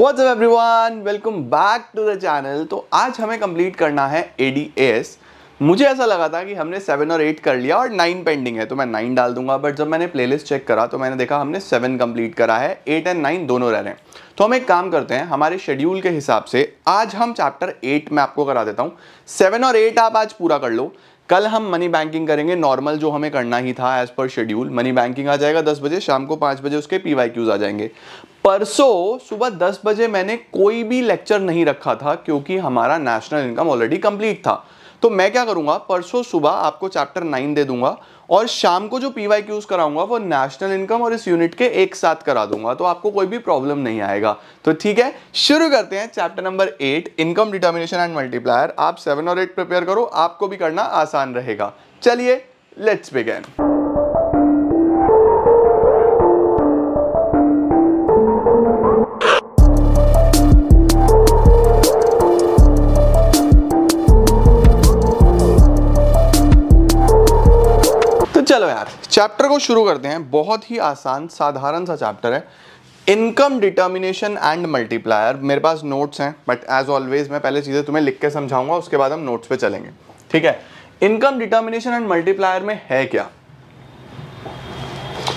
WhatsApp everyone welcome back to the channel तो आज हमें कंप्लीट करना है ए मुझे ऐसा लगा था कि हमने सेवन और एट कर लिया और नाइन पेंडिंग है तो मैं नाइन डाल दूंगा बट जब मैंने प्लेलिस्ट चेक करा तो मैंने देखा हमने सेवन कंप्लीट करा है एट एंड नाइन दोनों रह रहे हैं तो हम एक काम करते हैं हमारे शेड्यूल के हिसाब से आज हम चैप्टर एट में आपको करा देता हूँ सेवन और एट आप आज पूरा कर लो कल हम मनी बैंकिंग करेंगे नॉर्मल जो हमें करना ही था as per schedule money banking आ जाएगा दस बजे शाम को पांच बजे उसके पी आ जाएंगे परसों सुबह दस बजे मैंने कोई भी लेक्चर नहीं रखा था क्योंकि हमारा नेशनल इनकम ऑलरेडी कंप्लीट था तो मैं क्या करूंगा परसों सुबह आपको चैप्टर नाइन दे दूंगा और शाम को जो पी वाई क्यूज कराऊंगा वो नेशनल इनकम और इस यूनिट के एक साथ करा दूंगा तो आपको कोई भी प्रॉब्लम नहीं आएगा तो ठीक है शुरू करते हैं chapter number eight income determination and multiplier आप सेवन और एट प्रिपेयर करो आपको भी करना आसान रहेगा चलिए लेट्स बिगेन चैप्टर को शुरू करते हैं बहुत ही आसान साधारण सा चैप्टर है इनकम डिटर्मिनेशन एंड मल्टीप्लायर मेरे पास नोट्स हैं बट एज ऑलवेज मैं पहले चीज़ें तुम्हें लिख के समझाऊंगा उसके बाद हम नोट्स पे चलेंगे ठीक है इनकम डिटर्मिनेशन एंड मल्टीप्लायर में है क्या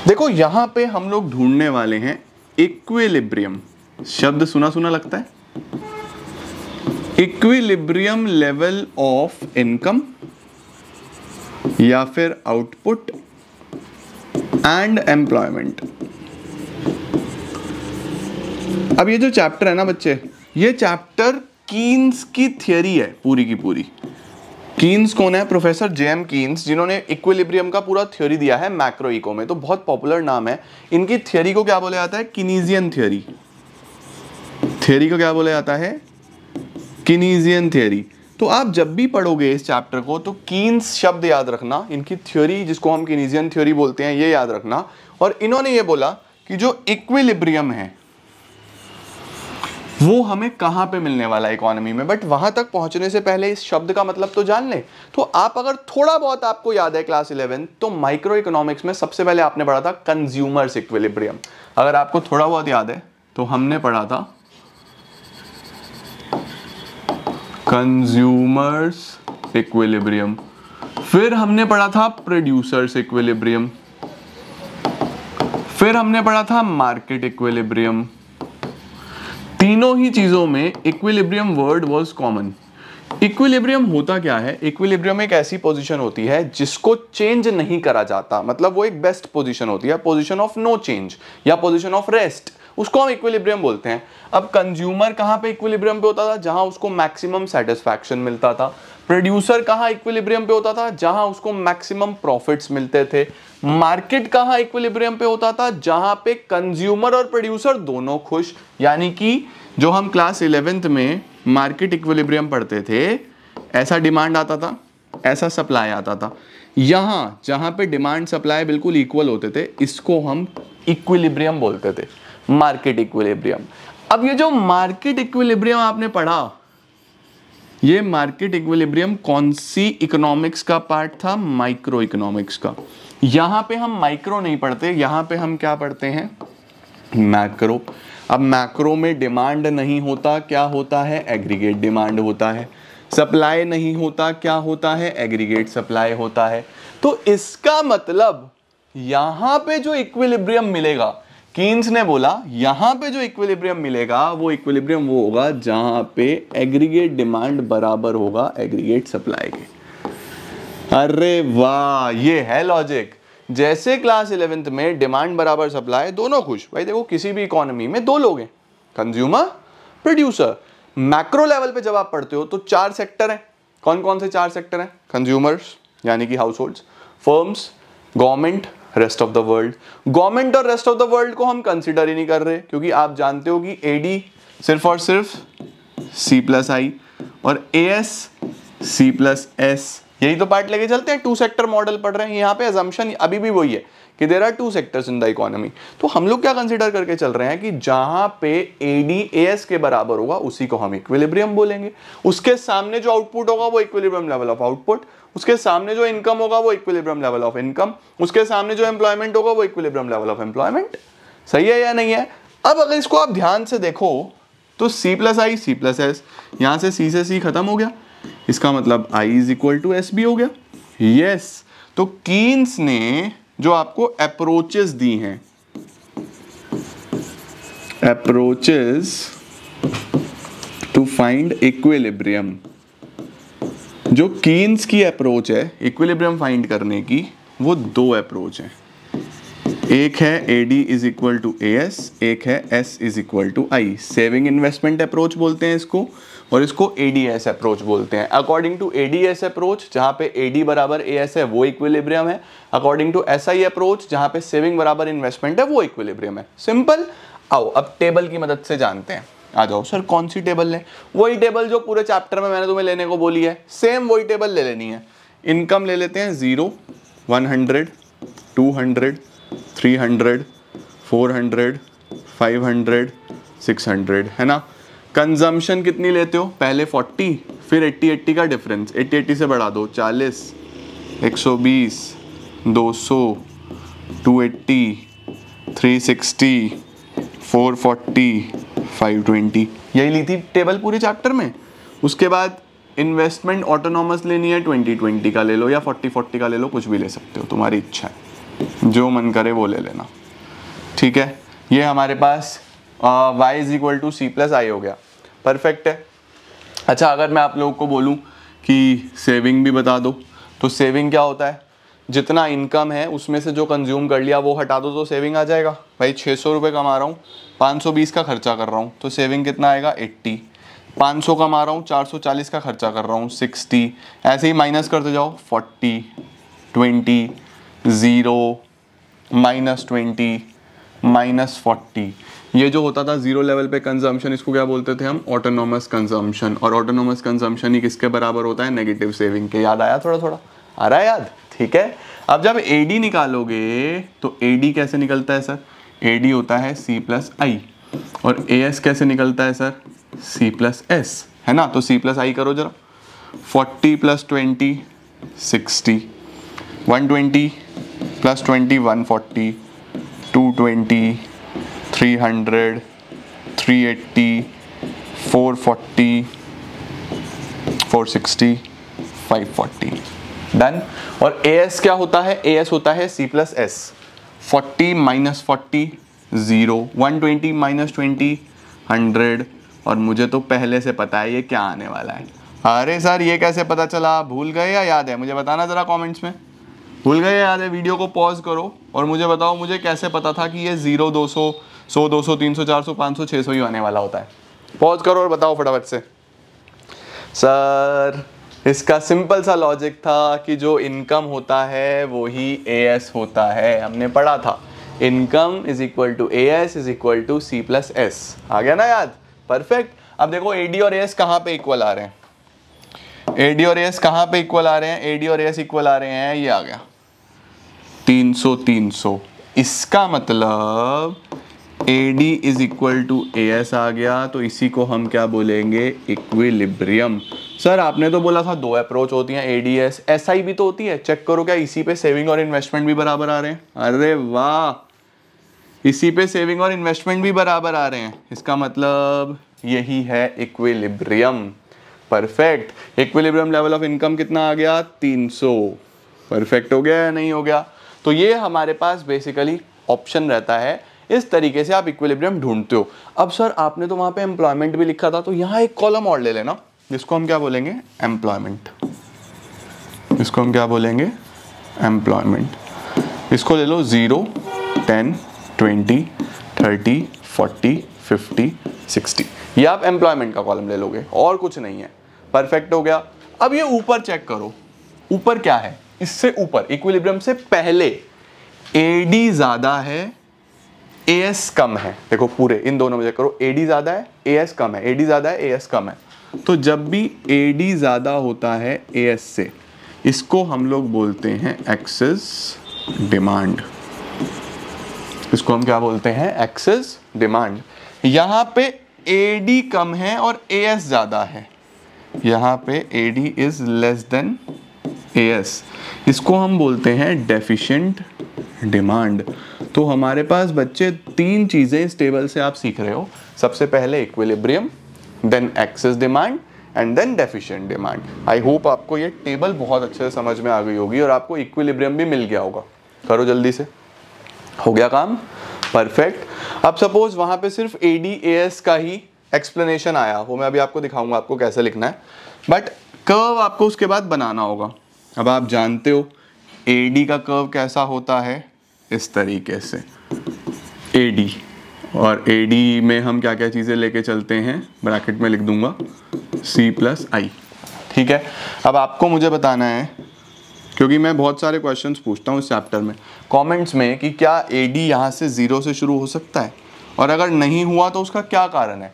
देखो यहां पे हम लोग ढूंढने वाले हैं इक्विलिब्रियम शब्द सुना सुना लगता है इक्विलिब्रियम लेवल ऑफ इनकम या फिर आउटपुट एंड एम्प्लॉयमेंट अब ये जो चैप्टर है ना बच्चे ये चैप्टर कीन्स की थियोरी है पूरी की पूरी कीन्स कौन है प्रोफेसर जे एम कीन्स जिन्होंने इक्विलिब्रियम का पूरा थ्योरी दिया है मैक्रो इको में तो बहुत पॉपुलर नाम है इनकी थ्योरी को क्या बोला जाता है किनीजियन थ्योरी थ्योरी को क्या बोला जाता है किनीजियन थ्योरी तो आप जब भी पढ़ोगे इस चैप्टर को तो कीन्स शब्द याद रखना इनकी थ्योरी जिसको हम किनीजियन थ्योरी बोलते हैं ये याद रखना और इन्होंने ये बोला कि जो इक्विलिब्रियम है वो हमें कहाँ पे मिलने वाला है इकोनॉमी में बट वहाँ तक पहुँचने से पहले इस शब्द का मतलब तो जान लें तो आप अगर थोड़ा बहुत आपको याद है क्लास इलेवन तो माइक्रो इकोनॉमिक्स में सबसे पहले आपने पढ़ा था कंज्यूमर्स इक्विलिब्रियम अगर आपको थोड़ा बहुत याद है तो हमने पढ़ा था कंज्यूमर्स इक्विलिब्रियम फिर हमने पढ़ा था प्रोड्यूसर्स इक्विलिब्रियम फिर हमने पढ़ा था मार्केट इक्विलिब्रियम तीनों ही चीजों में equilibrium word was common equilibrium होता क्या है इक्विलिब्रियम एक ऐसी पोजीशन होती है जिसको चेंज नहीं करा जाता मतलब वो एक बेस्ट पोजीशन होती है पोजीशन ऑफ नो चेंज या पोजीशन ऑफ रेस्ट उसको हम इक्विलिब्रियम बोलते हैं अब कंज्यूमर कहाँ पे इक्विलिब्रियम पे होता था जहाँ उसको मैक्सिमम सेटिस्फैक्शन मिलता था प्रोड्यूसर कहाँ इक्विलिब्रियम पे होता था जहाँ उसको मैक्सिमम प्रॉफिट्स मिलते थे मार्केट कहाँ इक्विलिब्रियम पे होता था जहाँ पे कंज्यूमर और प्रोड्यूसर दोनों खुश यानी कि जो हम क्लास इलेवेंथ में मार्केट इक्विलिब्रियम पढ़ते थे ऐसा डिमांड आता था ऐसा सप्लाई आता था यहाँ जहाँ पे डिमांड सप्लाई बिल्कुल इक्वल होते थे इसको हम इक्विलिब्रियम बोलते थे मार्केट इक्विलिब्रियम अब ये जो मार्केट इक्विलिब्रियम आपने पढ़ा ये मार्केट इक्विलिब्रियम कौन सी इकोनॉमिक्स का पार्ट था माइक्रो इकोनॉमिक्स का यहां पे हम माइक्रो नहीं पढ़ते यहां पे हम क्या पढ़ते हैं मैक्रो अब मैक्रो में डिमांड नहीं होता क्या होता है एग्रीगेट डिमांड होता है सप्लाई नहीं होता क्या होता है एग्रीगेट सप्लाई होता है तो इसका मतलब यहां पे जो इक्विलिब्रियम मिलेगा कीन्स ने बोला यहां पे जो इक्विलिब्रियम मिलेगा वो इक्विलिब्रियम वो होगा जहां पे एग्रीगेट डिमांड बराबर होगा एग्रीगेट सप्लाई के अरे वाह ये है लॉजिक जैसे क्लास इलेवेंथ में डिमांड बराबर सप्लाई दोनों खुश भाई देखो किसी भी इकोनॉमी में दो लोग हैं कंज्यूमर प्रोड्यूसर मैक्रो लेवल पे जब आप पढ़ते हो तो चार सेक्टर हैं कौन कौन से चार सेक्टर हैं कंज्यूमर्स यानी कि house firms government rest of the world government और रेस्ट ऑफ द वर्ल्ड को हम कंसिडर ही नहीं कर रहे क्योंकि आप जानते हो कि डी सिर्फ और सिर्फ सी प्लस आई और A S C plus S यही तो पार्ट लेके चलते हैं टू सेक्टर मॉडल पढ़ रहे हैं यहाँ पे एजम्पन अभी भी वही है कि there are two sectors in the economy तो हम लोग क्या कंसिडर करके चल रहे हैं कि जहां पे ए डी ए एस के बराबर होगा उसी को हम इक्विलिब्रियम बोलेंगे उसके सामने जो आउटपुट होगा वो इक्विलिब्रियम लेवल ऑफ आउटपुट उसके सामने जो इनकम होगा वो इक्विलिब्रियम लेवल ऑफ इनकम उसके सामने जो एम्प्लॉयमेंट होगा वो इक्विलिब्रियम लेवल ऑफ एम्प्लॉयमेंट सही है या नहीं है अब अगर इसको आप ध्यान से देखो तो C plus I C plus S यहां से सी से सी खत्म हो गया इसका मतलब I is equal to S B हो गया यस yes. तो कीन्स ने जो आपको अप्रोचेस दी हैं अप्रोचेस टू फाइंड इक्विलिब्रियम जो कीन्स की अप्रोच है इक्विलिब्रियम फाइंड करने की वो दो अप्रोच है एक है A D is equal to A S एक है S is equal to I saving investment approach बोलते हैं इसको और इसको एडीएस अप्रोच बोलते हैं अकॉर्डिंग टू एडीएस अप्रोच जहां पे एडी बराबर ए एस है वो इक्विलिब्रियम है अकॉर्डिंग टू एसआई अप्रोच जहां पे सेविंग बराबर इन्वेस्टमेंट है वो इक्विलिब्रियम है सिंपल आओ अब टेबल की मदद से जानते हैं आ जाओ सर कौन सी टेबल लें वही टेबल जो पूरे चैप्टर में मैंने तुम्हें लेने को बोली है सेम वही टेबल ले लेनी है इनकम ले लेते हैं zero one hundred two hundred three hundred four hundred five hundred six hundred है ना कंजम्पशन कितनी लेते हो पहले 40 फिर 80 80 का डिफरेंस 80 80 से बढ़ा दो 40 120 200 280 360 440 520 यही ली थी टेबल पूरे चैप्टर में उसके बाद इन्वेस्टमेंट ऑटोनॉमस लेनी है 2020 का ले लो या फोर्टी फोर्टी का ले लो कुछ भी ले सकते हो तुम्हारी इच्छा है जो मन करे वो ले लेना ठीक है ये हमारे पास Y is equal to C plus I हो गया परफेक्ट है अच्छा अगर मैं आप लोगों को बोलूँ कि सेविंग भी बता दो तो सेविंग क्या होता है जितना इनकम है उसमें से जो कंज्यूम कर लिया वो हटा दो तो सेविंग आ जाएगा भाई छः सौ रुपये कमा रहा हूँ पाँच सौ बीस का खर्चा कर रहा हूँ तो सेविंग कितना आएगा एट्टी पाँच सौ कमा रहा हूँ चार सौ चालीस का खर्चा कर रहा हूँ सिक्सटी ऐसे ही माइनस करते जाओ forty twenty zero minus twenty minus forty ये जो होता था जीरो लेवल पे कंजम्पशन इसको क्या बोलते थे हम ऑटोनोमस कंजम्पशन और ऑटोनोमस कंजम्पशन ही किसके बराबर होता है नेगेटिव सेविंग के याद आया थोड़ा थोड़ा आ रहा है याद ठीक है अब जब ए निकालोगे तो ए कैसे निकलता है सर ए होता है सी प्लस आई और ए कैसे निकलता है सर सी प्लस एस है ना तो सी प्लस आई करो जरा forty plus twenty sixty one twenty plus twenty one forty two twenty 300, 380, 440, 460, 540 done और ए एस क्या होता है ए एस होता है C plus S forty minus forty zero one twenty minus twenty hundred और मुझे तो पहले से पता है ये क्या आने वाला है अरे सर ये कैसे पता चला भूल गए या याद है मुझे बताना ज़रा कमेंट्स में भूल गए या याद है वीडियो को पॉज करो और मुझे बताओ मुझे कैसे पता था कि ये ज़ीरो दो सौ सौ दो सौ तीन सौ चार सौ पाँच सौ छः सौ ही आने वाला होता है पॉज करो और बताओ फटाफट से सर इसका सिंपल सा लॉजिक था कि जो इनकम होता है वो ही ए एस होता है हमने पढ़ा था income is equal to A S is equal to C plus S आ गया ना याद परफेक्ट अब देखो ए डी और ए एस कहाँ पे इक्वल आ रहे हैं ए डी और ए एस कहाँ पे इक्वल आ रहे हैं ए डी और ए एस इक्वल आ रहे हैं ये आ गया तीन सौ तीन सौ इसका मतलब A D is equal to A S आ गया तो इसी को हम क्या बोलेंगे इक्विलिब्रियम सर आपने तो बोला था दो अप्रोच होती हैं A D S S I भी तो होती है चेक करो क्या इसी पे सेविंग और इन्वेस्टमेंट भी बराबर आ रहे हैं अरे वाह इसी पे सेविंग और इन्वेस्टमेंट भी बराबर आ रहे हैं इसका मतलब यही है equilibrium perfect equilibrium level of income कितना आ गया 300 परफेक्ट हो गया या नहीं हो गया तो ये हमारे पास बेसिकली ऑप्शन रहता है इस तरीके से आप इक्विलिब्रियम ढूंढते हो अब सर आपने तो वहां पे एम्प्लॉयमेंट भी लिखा था तो यहां एक कॉलम और ले लेना जिसको हम क्या बोलेंगे एम्प्लॉयमेंट इसको हम क्या बोलेंगे एम्प्लॉयमेंट इसको ले लो zero ten twenty thirty forty fifty sixty ये आप एम्प्लॉयमेंट का कॉलम ले लोगे और कुछ नहीं है परफेक्ट हो गया अब ये ऊपर चेक करो ऊपर क्या है इससे ऊपर इक्विलिब्रियम से पहले एडी ज़्यादा है ए एस कम है देखो पूरे इन दोनों में करो ए डी ज़्यादा है ए एस कम है ए डी ज़्यादा है ए एस कम है तो जब भी ए डी ज़्यादा होता है ए एस से इसको हम लोग बोलते हैं एक्सेस डिमांड इसको हम क्या बोलते हैं एक्सेस डिमांड यहां पे ए डी कम है और ए एस ज़्यादा है यहां पे A D is less than A S इसको हम बोलते हैं डेफिशिएंट डिमांड तो हमारे पास बच्चे तीन चीज़ें इस टेबल से आप सीख रहे हो सबसे पहले equilibrium then excess demand and then deficient demand I hope आपको ये टेबल बहुत अच्छे से समझ में आ गई होगी और आपको इक्विलिब्रियम भी मिल गया होगा करो जल्दी से हो गया काम परफेक्ट अब सपोज वहां पे सिर्फ ए डी ए एस का ही एक्सप्लेनेशन आया वो मैं अभी आपको दिखाऊंगा आपको कैसे लिखना है बट कर्व आपको उसके बाद बनाना होगा अब आप जानते हो ए डी का कर्व कैसा होता है इस तरीके से ए डी और ए डी में हम क्या क्या चीज़ें लेके चलते हैं ब्रैकेट में लिख दूंगा सी प्लस आई ठीक है अब आपको मुझे बताना है क्योंकि मैं बहुत सारे क्वेश्चंस पूछता हूँ इस चैप्टर में कमेंट्स में कि क्या ए डी यहाँ से ज़ीरो से शुरू हो सकता है और अगर नहीं हुआ तो उसका क्या कारण है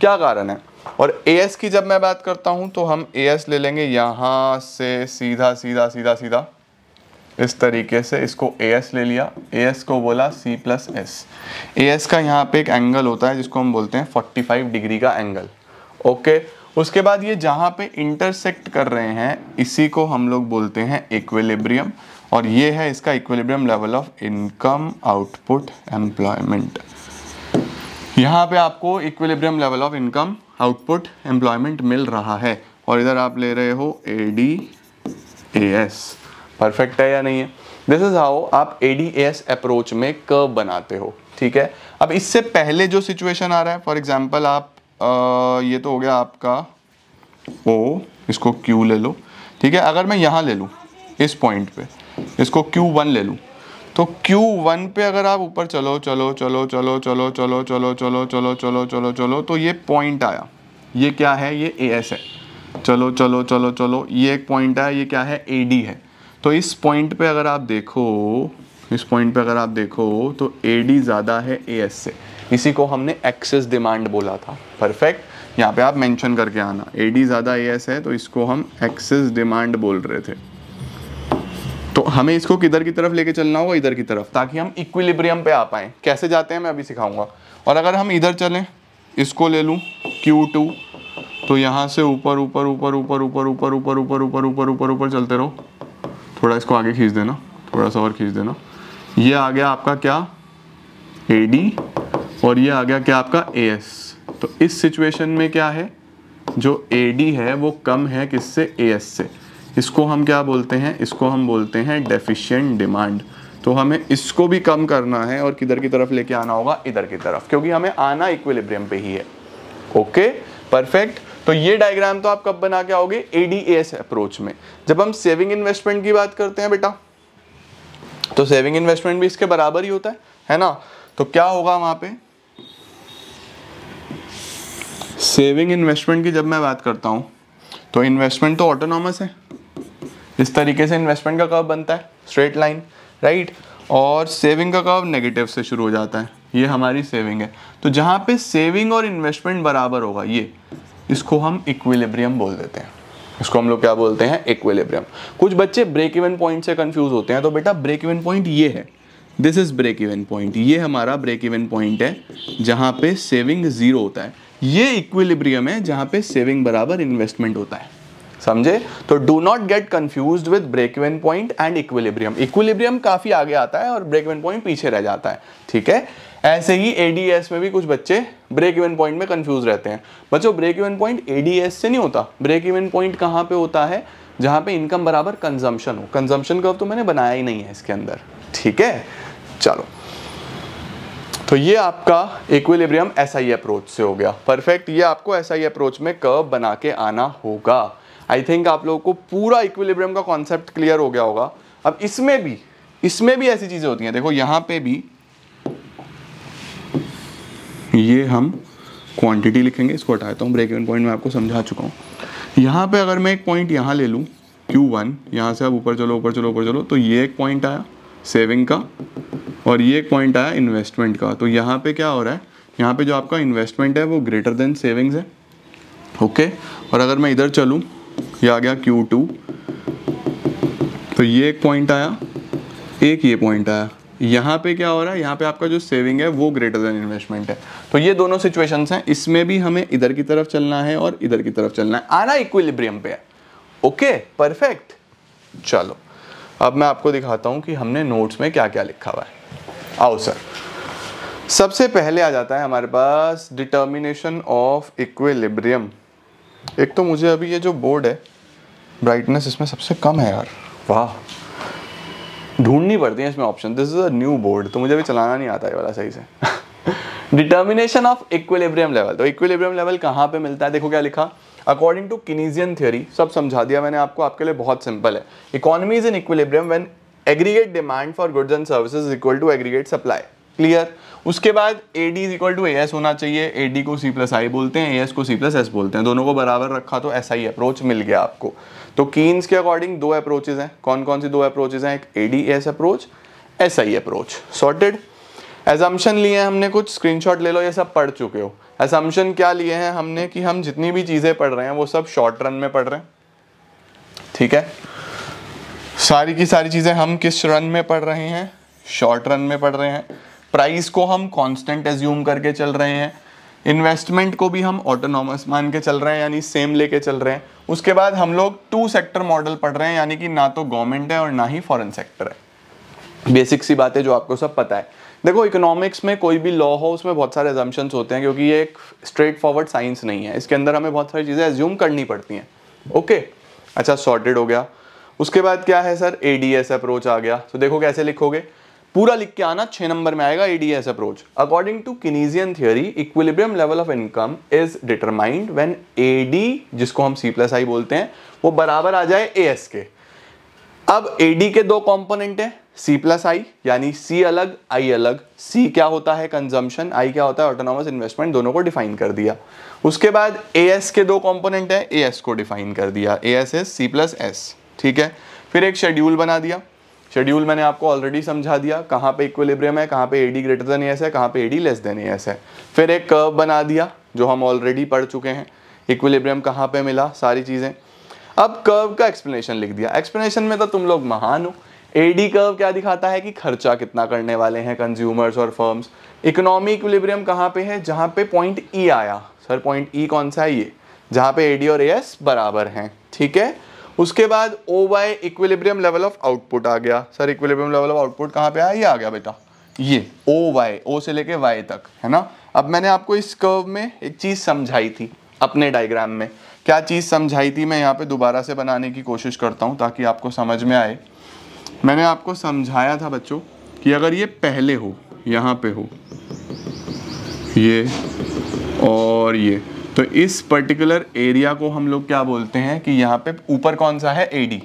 क्या कारण है और ए एस की जब मैं बात करता हूँ तो हम ए एस ले लेंगे यहाँ से सीधा सीधा सीधा सीधा इस तरीके से इसको ए एस ले लिया ए एस को बोला C plus S A S का यहाँ पे एक एंगल होता है जिसको हम बोलते हैं 45 डिग्री का एंगल ओके उसके बाद ये जहाँ पे इंटरसेक्ट कर रहे हैं इसी को हम लोग बोलते हैं इक्वेलिब्रियम और ये है इसका equilibrium level of income output employment यहाँ पे आपको equilibrium level of income output employment मिल रहा है और इधर आप ले रहे हो A D A S perfect है या नहीं है दिस इज हाउ आप एडीएस अप्रोच में कर्व बनाते हो ठीक है अब इससे पहले जो सिचुएशन आ रहा है फॉर एग्जाम्पल आप आ, ये तो हो गया आपका ओ इसको क्यू ले लो ठीक है अगर मैं यहाँ ले लूँ इस पॉइंट पे इसको क्यू वन ले लूँ तो क्यू वन पे अगर आप ऊपर चलो चलो चलो चलो चलो चलो चलो चलो चलो चलो चलो चलो तो ये पॉइंट आया ये क्या है ये ए एस है चलो चलो चलो चलो ये एक पॉइंट आया ये क्या है ए डी है तो इस पॉइंट पे अगर आप देखो इस पॉइंट पे अगर आप देखो तो ए डी ज़्यादा है ए एस से इसी को हमने एक्सेस डिमांड बोला था परफेक्ट यहाँ पे आप मेंशन करके आना ए डी ज़्यादा ए एस है तो इसको हम एक्सेस डिमांड बोल रहे थे तो हमें इसको किधर की तरफ लेके चलना होगा इधर की तरफ ताकि हम इक्विलिब्रियम पे आ पाए कैसे जाते हैं मैं अभी सिखाऊंगा और अगर हम इधर चलें इसको ले लूँ क्यू टू तो यहाँ से ऊपर ऊपर ऊपर ऊपर ऊपर ऊपर ऊपर ऊपर ऊपर ऊपर ऊपर ऊपर चलते रहो थोड़ा इसको आगे खींच देना थोड़ा सा और खींच देना ये आ गया आपका क्या ए डी और ये आ गया क्या आपका ए एस तो इस सिचुएशन में क्या है जो ए डी है वो कम है किससे ए एस से इसको हम क्या बोलते हैं इसको हम बोलते हैं डेफिशिएंट डिमांड तो हमें इसको भी कम करना है और किधर की तरफ लेके आना होगा इधर की तरफ क्योंकि हमें आना इक्विलिब्रियम पे ही है ओके परफेक्ट तो ये डायग्राम तो आप कब बना के आओगे एडीएस अप्रोच में जब हम सेविंग इन्वेस्टमेंट की बात करते हैं बेटा तो सेविंग इन्वेस्टमेंट भी इसके बराबर ही होता है है ना तो क्या होगा वहां पे सेविंग इन्वेस्टमेंट की जब मैं बात करता हूं तो इन्वेस्टमेंट तो ऑटोनॉमस है इस तरीके से इन्वेस्टमेंट का कब बनता है स्ट्रेट लाइन राइट और सेविंग का कब नेगेटिव से शुरू हो जाता है ये हमारी सेविंग है तो जहां पे सेविंग और इन्वेस्टमेंट बराबर होगा ये इसको हम इक्विलिब्रियम बोल देते हैं इसको हम लोग क्या बोलते हैं इक्विलिब्रियम कुछ बच्चे ब्रेक इवन पॉइंट से कंफ्यूज होते हैं तो बेटा ब्रेक इवन पॉइंट ये है this is break even point ये हमारा ब्रेक इवन पॉइंट है जहां पे सेविंग जीरो होता है ये इक्विलिब्रियम है जहां पे सेविंग बराबर इन्वेस्टमेंट होता है समझे तो do not get confuse with break even point and equilibrium equilibrium काफ़ी आगे आता है और ब्रेक इवन पॉइंट पीछे रह जाता है ठीक है ऐसे ही एडीएस में भी कुछ बच्चे ब्रेक इवन पॉइंट में कंफ्यूज रहते हैं बच्चों ब्रेक इवन पॉइंट एडीएस से नहीं होता ब्रेक इवन पॉइंट कहाँ पे होता है जहां पे इनकम बराबर कंजम्पशन हो कंजम्पशन कर्व तो मैंने बनाया ही नहीं है इसके अंदर ठीक है चलो तो ये आपका इक्विलिब्रियम एसआई अप्रोच से हो गया परफेक्ट ये आपको एसआई अप्रोच में कर्व बना के आना होगा आई थिंक आप लोगों को पूरा इक्विलिब्रियम का कॉन्सेप्ट क्लियर हो गया होगा अब इसमें भी इसमें भी ऐसी चीज़ें होती हैं देखो यहां पे भी ये हम क्वांटिटी लिखेंगे इसको हटाता हूँ ब्रेक इवन पॉइंट में आपको समझा चुका हूँ यहाँ पे अगर मैं एक पॉइंट यहाँ ले लूँ क्यू वन यहाँ से अब ऊपर चलो ऊपर चलो ऊपर चलो तो ये एक पॉइंट आया सेविंग का और ये एक पॉइंट आया इन्वेस्टमेंट का तो यहाँ पे क्या हो रहा है यहाँ पे जो आपका इन्वेस्टमेंट है वो ग्रेटर देन सेविंग्स है ओके okay? और अगर मैं इधर चलूँ ये आ गया क्यू टू तो ये एक पॉइंट आया एक ये पॉइंट आया यहाँ पे क्या हो रहा है यहाँ पे आपका जो सेविंग है वो ग्रेटर देन इन्वेस्टमेंट है तो ये दोनों सिचुएशंस हैं इसमें भी हमें इधर की तरफ चलना है और इधर की तरफ चलना है आना इक्विलिब्रियम पे है ओके परफेक्ट चलो अब मैं आपको दिखाता हूँ कि हमने नोट्स में क्या क्या लिखा हुआ है आओ सर सबसे पहले आ जाता है हमारे पास डिटर्मिनेशन ऑफ इक्विलिब्रियम एक तो मुझे अभी ये जो बोर्ड है ब्राइटनेस इसमें सबसे कम है यार वाह ढूंढनी पड़ती है इसमें option this is a new board तो मुझे अभी चलाना नहीं आता ये वाला सही से डिटर्मिनेशन ऑफ इक्विलिब्रियम लेवल तो इक्विलिब्रियम लेवल कहाँ पे मिलता है देखो क्या लिखा अकॉर्डिंग टू किनीजियन थियरी सब समझा दिया मैंने आपको आपके लिए बहुत सिंपल है economy is in equilibrium when aggregate demand for goods and services equal to aggregate supply clear उसके बाद A D is equal to A S होना चाहिए ए डी को सी प्लस आई बोलते हैं ए एस को सी प्लस एस बोलते हैं दोनों को बराबर रखा तो ऐसा ही अप्रोच मिल गया आपको तो कीन्स के अकॉर्डिंग दो अप्रोचेज हैं कौन कौन सी दो अप्रोचेज हैं एक A D S approach S I approach sorted assumption लिए हैं हमने कुछ स्क्रीनशॉट ले लो ये सब पढ़ चुके हो एजम्पन क्या लिए हैं हमने कि हम जितनी भी चीज़ें पढ़ रहे हैं वो सब शॉर्ट रन में पढ़ रहे हैं ठीक है सारी की सारी चीज़ें हम किस रन में पढ़ रहे हैं शॉर्ट रन में पढ़ रहे हैं प्राइस को हम कांस्टेंट एज्यूम करके चल रहे हैं इन्वेस्टमेंट को भी हम ऑटोनॉमस मान के चल रहे हैं यानी सेम लेके चल रहे हैं उसके बाद हम लोग टू सेक्टर मॉडल पढ़ रहे हैं यानी कि ना तो गवर्नमेंट है और ना ही फॉरेन सेक्टर है बेसिक सी बात है जो आपको सब पता है देखो इकोनॉमिक्स में कोई भी लॉ हो उसमें बहुत सारे एजम्पन्स होते हैं क्योंकि ये एक स्ट्रेट फॉरवर्ड साइंस नहीं है इसके अंदर हमें बहुत सारी चीज़ें एज्यूम करनी पड़ती हैं ओके अच्छा सॉर्टेड हो गया उसके बाद क्या है sir A D S approach आ गया तो देखो कैसे लिखोगे पूरा लिख के आना छह नंबर में आएगा ADS approach according to Keynesian theory equilibrium level of income is determined when AD जिसको हम सी प्लस आई बोलते हैं वो बराबर आ जाए ए एस के अब एडी के दो कॉम्पोनेंट हैं सी प्लस आई यानी सी अलग आई अलग सी क्या होता है कंजम्पशन आई क्या होता है ऑटोनॉमस इन्वेस्टमेंट दोनों को डिफाइन कर दिया उसके बाद ए एस के दो कॉम्पोनेंट है ए एस को डिफाइन कर दिया A S S C plus S ठीक है फिर एक शेड्यूल बना दिया शेड्यूल मैंने आपको ऑलरेडी समझा दिया कहाँ पे इक्विलिब्रियम है कहाँ पे एडी ग्रेटर देन एस है कहाँ पे एडी लेस देन एस है फिर एक कर्व बना दिया जो हम ऑलरेडी पढ़ चुके हैं इक्विलिब्रियम कहाँ पे मिला सारी चीज़ें अब कर्व का एक्सप्लेनेशन लिख दिया एक्सप्लेनेशन में तो तुम लोग महान हो एडी कर्व क्या दिखाता है कि खर्चा कितना करने वाले हैं कंज्यूमर्स और फर्म्स इकोनॉमी इक्विलिब्रियम कहाँ पे है जहाँ पे पॉइंट ई e आया सर पॉइंट ई कौन सा है ये जहाँ पे एडी और एस बराबर हैं ठीक है उसके बाद O by equilibrium level of output आ गया sir equilibrium level of output कहाँ पे आया ये आ गया बेटा ये ओ वाई ओ से लेके वाई तक है ना अब मैंने आपको इस कर्व में एक चीज़ समझाई थी अपने डायग्राम में क्या चीज़ समझाई थी मैं यहाँ पे दोबारा से बनाने की कोशिश करता हूँ ताकि आपको समझ में आए मैंने आपको समझाया था बच्चों कि अगर ये पहले हो यहाँ पे हो ये और ये तो इस पर्टिकुलर एरिया को हम लोग क्या बोलते हैं कि यहाँ पे ऊपर कौन सा है A D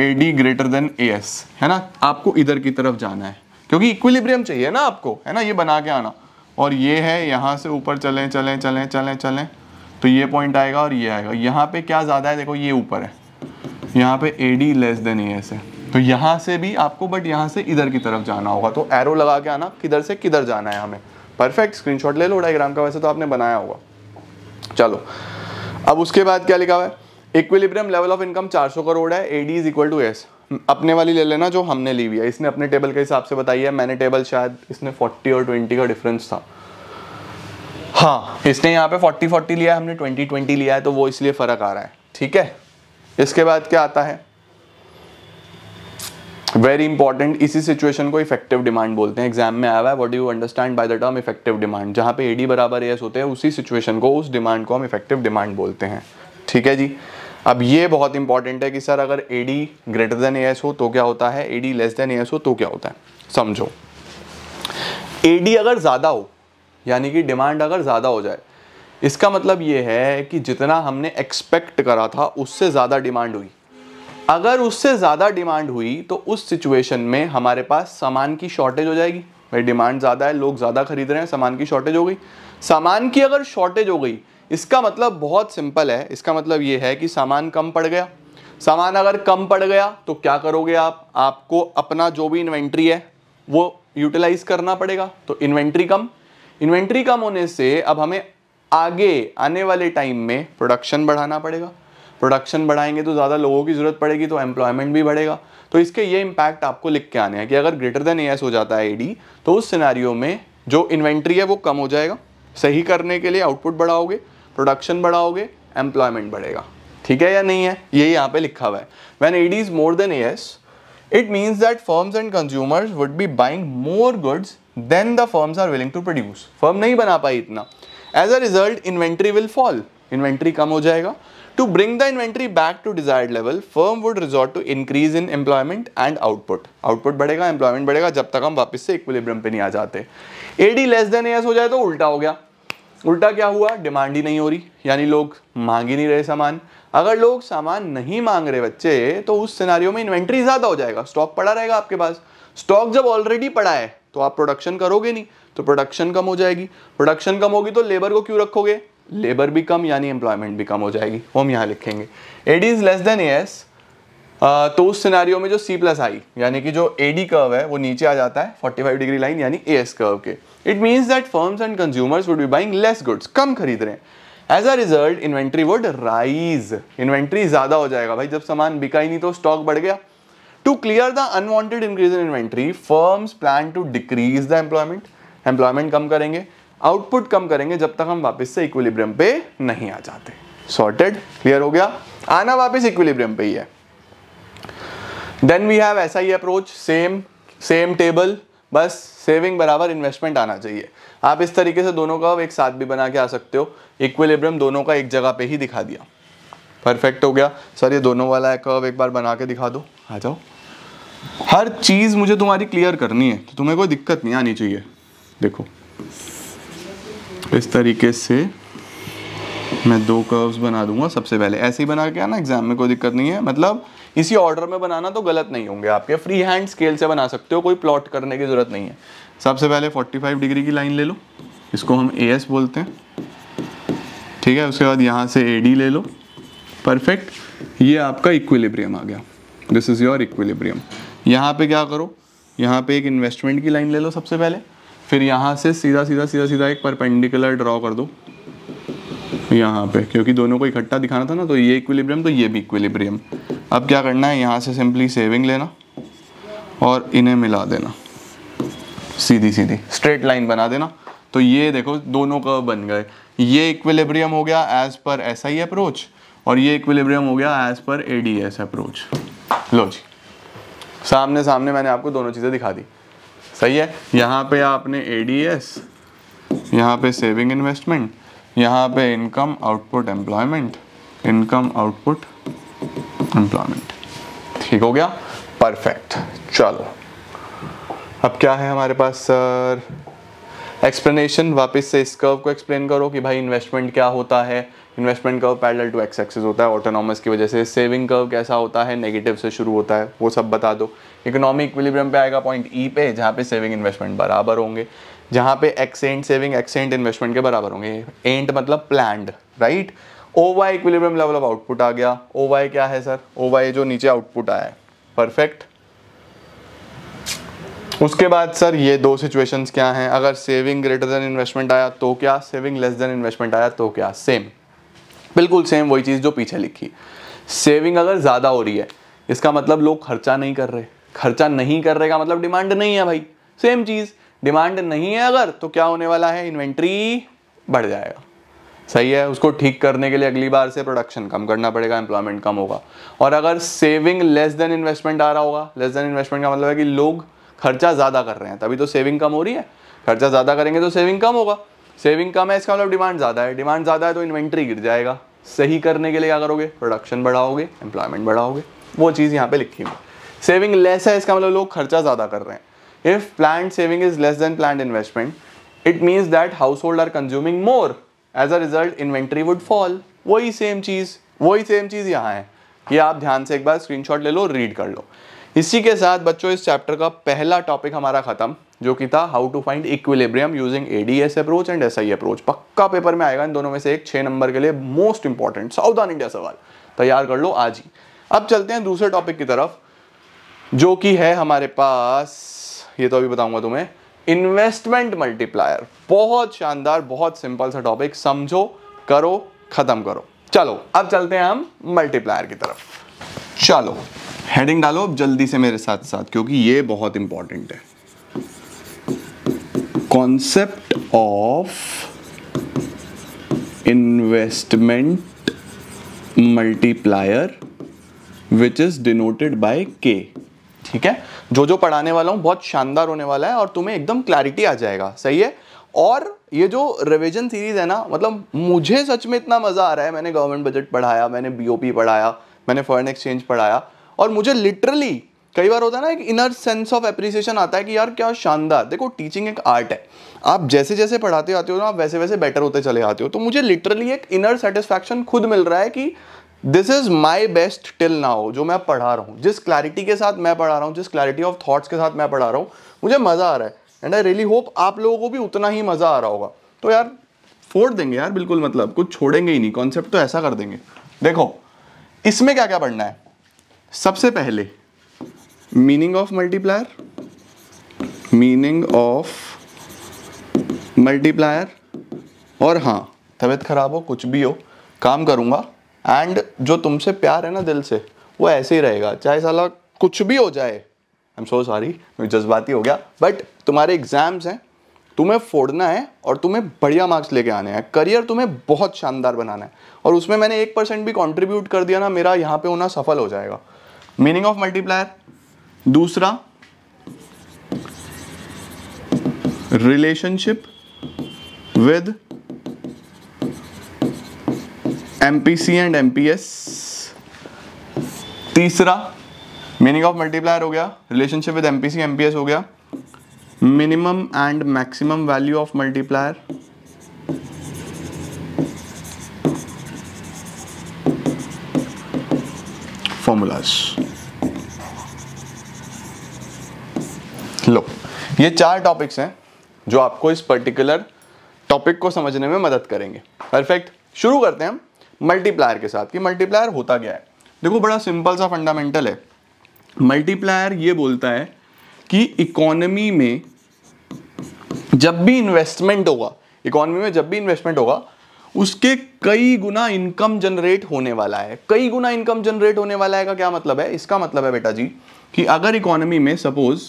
A D greater than A S है ना आपको इधर की तरफ जाना है क्योंकि इक्विलिब्रियम चाहिए ना आपको है ना ये बना के आना और ये है यहाँ से ऊपर चले चले चले चले चले तो ये पॉइंट आएगा और ये आएगा यहाँ पे क्या ज़्यादा है देखो ये ऊपर है यहाँ पे A D less than A S है तो यहाँ से भी आपको बट यहाँ से इधर की तरफ जाना होगा तो एरो लगा के आना किधर से किधर जाना है हमें परफेक्ट स्क्रीनशॉट ले लो डायग्राम का वैसे तो आपने बनाया होगा चलो अब उसके बाद क्या लिखा हुआ है equilibrium level of income 400 crore है A D is equal to S अपने वाली ले लेना जो हमने ली हुई है इसने अपने टेबल के हिसाब से बताई है मैंने टेबल शायद इसने 40 और 20 का डिफरेंस था हाँ इसने यहाँ पे 40 40 लिया है हमने 20 20 लिया है तो वो इसलिए फ़र्क आ रहा है ठीक है इसके बाद क्या आता है वेरी इंपॉर्टेंट इसी सिचुएशन को इफेक्टिव डिमांड बोलते हैं एग्जाम में आया है है what you understand by the term effective demand जहाँ पे एडी बराबर एस होते हैं उसी सिचुएशन को उस डिमांड को हम इफेक्टिव डिमांड बोलते हैं ठीक है जी अब ये बहुत इंपॉर्टेंट है कि सर अगर A D greater than A S हो तो क्या होता है A D less than S हो तो क्या होता है समझो ए डी अगर ज़्यादा हो यानी कि डिमांड अगर ज़्यादा हो जाए इसका मतलब ये है कि जितना हमने एक्सपेक्ट करा था उससे ज़्यादा डिमांड हुई अगर उससे ज़्यादा डिमांड हुई तो उस सिचुएशन में हमारे पास सामान की शॉर्टेज हो जाएगी भाई डिमांड ज़्यादा है लोग ज़्यादा खरीद रहे हैं सामान की शॉर्टेज हो गई सामान की अगर शॉर्टेज हो गई इसका मतलब बहुत सिंपल है इसका मतलब ये है कि सामान कम पड़ गया सामान अगर कम पड़ गया तो क्या करोगे आप आपको अपना जो भी इन्वेंट्री है वो यूटिलाइज करना पड़ेगा तो इन्वेंट्री कम इन्वेंट्री कम होने से अब हमें आगे आने वाले टाइम में प्रोडक्शन बढ़ाना पड़ेगा प्रोडक्शन बढ़ाएंगे तो ज़्यादा लोगों की ज़रूरत पड़ेगी तो एम्प्लॉयमेंट भी बढ़ेगा तो इसके ये इम्पैक्ट आपको लिख के आने हैं कि अगर ग्रेटर देन ए हो जाता है ए तो उस सिनारियों में जो इन्वेंट्री है वो कम हो जाएगा सही करने के लिए आउटपुट बढ़ाओगे प्रोडक्शन बढ़ाओगे एम्प्लॉयमेंट बढ़ेगा ठीक है या नहीं है ये यहाँ पे लिखा हुआ है when A D is more than A S it means that firms and consumers would be buying more goods than the firms are willing to produce firm नहीं बना पाई इतना as a result inventory will fall inventory कम हो जाएगा To bring the inventory back to desired level, firm would resort to increase in employment and output. Output बढ़ेगा, employment बढ़ेगा जब तक हम वापस से equilibrium पे नहीं आ जाते. AD less than AS हो जाए तो उल्टा हो गया. उल्टा क्या हुआ डिमांड ही नहीं हो रही यानी लोग मांग ही नहीं रहे सामान अगर लोग सामान नहीं मांग रहे बच्चे तो उस सिनारियों में इन्वेंट्री ज़्यादा हो जाएगा स्टॉक पड़ा रहेगा आपके पास स्टॉक जब ऑलरेडी पड़ा है तो आप प्रोडक्शन करोगे नहीं तो प्रोडक्शन कम हो जाएगी प्रोडक्शन कम होगी तो लेबर को क्यों रखोगे लेबर भी कम यानी एम्प्लॉयमेंट भी कम हो जाएगी वो हम यहाँ लिखेंगे A is less than A S तो उस सिनारियो में जो सी प्लस आई यानी कि जो ए डी कर्व है वो नीचे आ जाता है 45 डिग्री लाइन यानी ए एस कर्व के it means that firms and consumers would be buying less goods कम खरीद रहे हैं as a result inventory would rise inventory ज़्यादा हो जाएगा भाई जब सामान बिका ही नहीं तो स्टॉक बढ़ गया to clear the unwanted increase in inventory firms plan to decrease the employment employment कम करेंगे आउटपुट कम करेंगे जब तक हम वापस से इक्विलिब्रियम पे नहीं आ जाते सॉर्टेड क्लियर हो गया आना वापस इक्विलिब्रियम पे ही है देन वी हैव ऐसा ही अप्रोच सेम सेम टेबल बस सेविंग बराबर इन्वेस्टमेंट आना चाहिए आप इस तरीके से दोनों का एक साथ भी बना के आ सकते हो इक्विलिब्रियम दोनों का एक जगह पे ही दिखा दिया परफेक्ट हो गया सर ये दोनों वाला कर्व एक बार बना के दिखा दो आ जाओ हर चीज़ मुझे तुम्हारी क्लियर करनी है तो तुम्हें कोई दिक्कत नहीं आनी चाहिए देखो इस तरीके से मैं दो कर्व्स बना दूंगा सबसे पहले ऐसे ही बना के आना एग्जाम में कोई दिक्कत नहीं है मतलब इसी ऑर्डर में बनाना तो गलत नहीं होंगे आपके फ्री हैंड स्केल से बना सकते हो कोई प्लॉट करने की ज़रूरत नहीं है सबसे पहले 45 डिग्री की लाइन ले लो इसको हम ए एस बोलते हैं ठीक है उसके बाद यहाँ से ए डी ले लो परफेक्ट ये आपका इक्विलिब्रियम आ गया दिस इज़ योर इक्विलिब्रियम यहाँ पे क्या करो यहाँ पे एक इन्वेस्टमेंट की लाइन ले लो सबसे पहले फिर यहाँ से सीधा सीधा सीधा सीधा एक परपेंडिकुलर ड्रॉ कर दो यहाँ पे क्योंकि दोनों को इकट्ठा दिखाना था ना तो ये इक्विलिब्रियम तो ये भी इक्विलिब्रियम अब क्या करना है यहाँ से सिंपली सेविंग लेना और इन्हें मिला देना सीधी सीधी स्ट्रेट लाइन बना देना तो ये देखो दोनों का बन गए ये इक्विलिब्रियम हो गया एज पर एस आई अप्रोच और ये इक्विलिब्रियम हो गया as per A D S approach लो जी सामने सामने मैंने आपको दोनों चीज़ें दिखा दी सही है यहाँ पे आपने ए डी एस यहाँ पे सेविंग इन्वेस्टमेंट यहाँ पे income output employment income output employment ठीक हो गया परफेक्ट चलो अब क्या है हमारे पास सर एक्सप्लेनेशन वापस से इस कर्व को एक्सप्लेन करो कि भाई इन्वेस्टमेंट क्या होता है investment curve parallel to X axis होता है ऑटोनॉमस की वजह से सेविंग कर्व कैसा होता है नेगेटिव से शुरू होता है वो सब बता दो इकोनॉमिक इक्विलिब्रियम पे आएगा पॉइंट ई e पे जहाँ पे सेविंग इन्वेस्टमेंट बराबर होंगे जहाँ पे एक्सेंट सेविंग एक्सेंट इन्वेस्टमेंट के बराबर होंगे एंट मतलब planned right O Y equilibrium level of output आ गया ओ वाई क्या है सर ओ वाई जो नीचे आउटपुट आया है परफेक्ट उसके बाद सर ये दो सिचुएशंस क्या हैं अगर सेविंग ग्रेटर देन इन्वेस्टमेंट आया तो क्या सेविंग लेस देन इन्वेस्टमेंट आया तो क्या सेम बिल्कुल सेम वही चीज़ जो पीछे लिखी सेविंग अगर ज़्यादा हो रही है इसका मतलब लोग खर्चा नहीं कर रहे खर्चा नहीं कर रहे का मतलब डिमांड नहीं है भाई सेम चीज़ डिमांड नहीं है अगर तो क्या होने वाला है इन्वेंट्री बढ़ जाएगा सही है उसको ठीक करने के लिए अगली बार से प्रोडक्शन कम करना पड़ेगा एम्प्लॉयमेंट कम होगा और अगर सेविंग लेस देन इन्वेस्टमेंट आ रहा होगा लेस देन इन्वेस्टमेंट का मतलब है कि लोग खर्चा ज़्यादा कर रहे हैं तभी तो सेविंग कम हो रही है खर्चा ज़्यादा करेंगे तो सेविंग कम होगा सेविंग कम है इसका मतलब डिमांड ज़्यादा है डिमांड ज़्यादा है तो इन्वेंट्री गिर जाएगा सही करने के लिए क्या करोगे प्रोडक्शन बढ़ाओगे एम्प्लॉयमेंट बढ़ाओगे वो चीज़ यहाँ पे लिखी हुई सेविंग लेस है इसका मतलब लोग खर्चा ज़्यादा कर रहे हैं if plan saving is less than plan investment it means that household are consuming more as a result inventory would fall वही सेम चीज़ वही सेम चीज़ यहाँ है ये आप ध्यान से एक बार स्क्रीनशॉट ले लो रीड कर लो इसी के साथ बच्चों इस चैप्टर का पहला टॉपिक हमारा खत्म जो कि था how to find equilibrium using ADS approach and SI approach पक्का पेपर में आएगा इन दोनों में से एक छह नंबर के लिए मोस्ट इंपॉर्टेंट सावधानी इंडिया सवाल तैयार कर लो आज ही अब चलते हैं दूसरे टॉपिक की तरफ जो कि है हमारे पास ये तो अभी बताऊंगा तुम्हें इन्वेस्टमेंट मल्टीप्लायर बहुत शानदार बहुत सिंपल सा टॉपिक समझो करो खत्म करो चलो अब चलते हैं हम मल्टीप्लायर की तरफ चलो हेडिंग डालो अब जल्दी से मेरे साथ साथ क्योंकि ये बहुत इंपॉर्टेंट है concept of investment multiplier which is denoted by K ठीक है जो जो पढ़ाने वाला हूं बहुत शानदार होने वाला है और तुम्हें एकदम क्लैरिटी आ जाएगा सही है और ये जो रिविजन सीरीज है ना मतलब मुझे सच में इतना मज़ा आ रहा है मैंने गवर्नमेंट बजट पढ़ाया मैंने बीओपी पढ़ाया मैंने फॉरेन एक्सचेंज पढ़ाया और मुझे लिटरली कई बार होता है ना एक इनर सेंस ऑफ एप्रिसिएशन आता है कि यार क्या शानदार देखो टीचिंग एक आर्ट है आप जैसे जैसे पढ़ाते आते हो ना आप वैसे वैसे बेटर होते चले आते हो तो मुझे लिटरली एक इनर सेटिस्फैक्शन खुद मिल रहा है कि this is my best till now जो मैं पढ़ा रहा हूँ जिस क्लैरिटी के साथ मैं पढ़ा रहा हूँ जिस क्लैरिटी ऑफ थॉट्स के साथ मैं पढ़ा रहा हूँ मुझे मज़ा आ रहा है एंड आई रियली होप आप लोगों को भी उतना ही मज़ा आ रहा होगा तो यार फोड़ देंगे यार बिल्कुल मतलब कुछ छोड़ेंगे ही नहीं कॉन्सेप्ट तो ऐसा कर देंगे देखो इसमें क्या क्या पढ़ना है सबसे पहले meaning of multiplier meaning of multiplier और हाँ तबीयत खराब हो कुछ भी हो काम करूँगा एंड जो तुमसे प्यार है ना दिल से वो ऐसे ही रहेगा चाहे साला कुछ भी हो जाए आई एम सो सॉरी मैं जज्बाती हो गया बट तुम्हारे एग्जाम्स हैं तुम्हें फोड़ना है और तुम्हें बढ़िया मार्क्स लेके आने हैं करियर तुम्हें बहुत शानदार बनाना है और उसमें मैंने एक परसेंट भी कॉन्ट्रीब्यूट कर दिया ना मेरा यहाँ पे होना सफल हो जाएगा मीनिंग ऑफ मल्टीप्लायर दूसरा relationship with MPC and MPS तीसरा मीनिंग ऑफ मल्टीप्लायर हो गया रिलेशनशिप विद एमपीसी एमपीएस हो गया minimum and maximum value of multiplier formulas लो ये चार टॉपिक्स हैं जो आपको इस पर्टिकुलर टॉपिक को समझने में मदद करेंगे परफेक्ट शुरू करते हैं हम मल्टीप्लायर के साथ कि मल्टीप्लायर होता क्या है देखो बड़ा सिंपल सा फंडामेंटल है मल्टीप्लायर ये बोलता है कि इकोनॉमी में जब भी इन्वेस्टमेंट होगा इकोनॉमी में जब भी इन्वेस्टमेंट होगा उसके कई गुना इनकम जनरेट होने वाला है कई गुना इनकम जनरेट होने वाला है का क्या मतलब है इसका मतलब है बेटा जी कि अगर इकोनॉमी में सपोज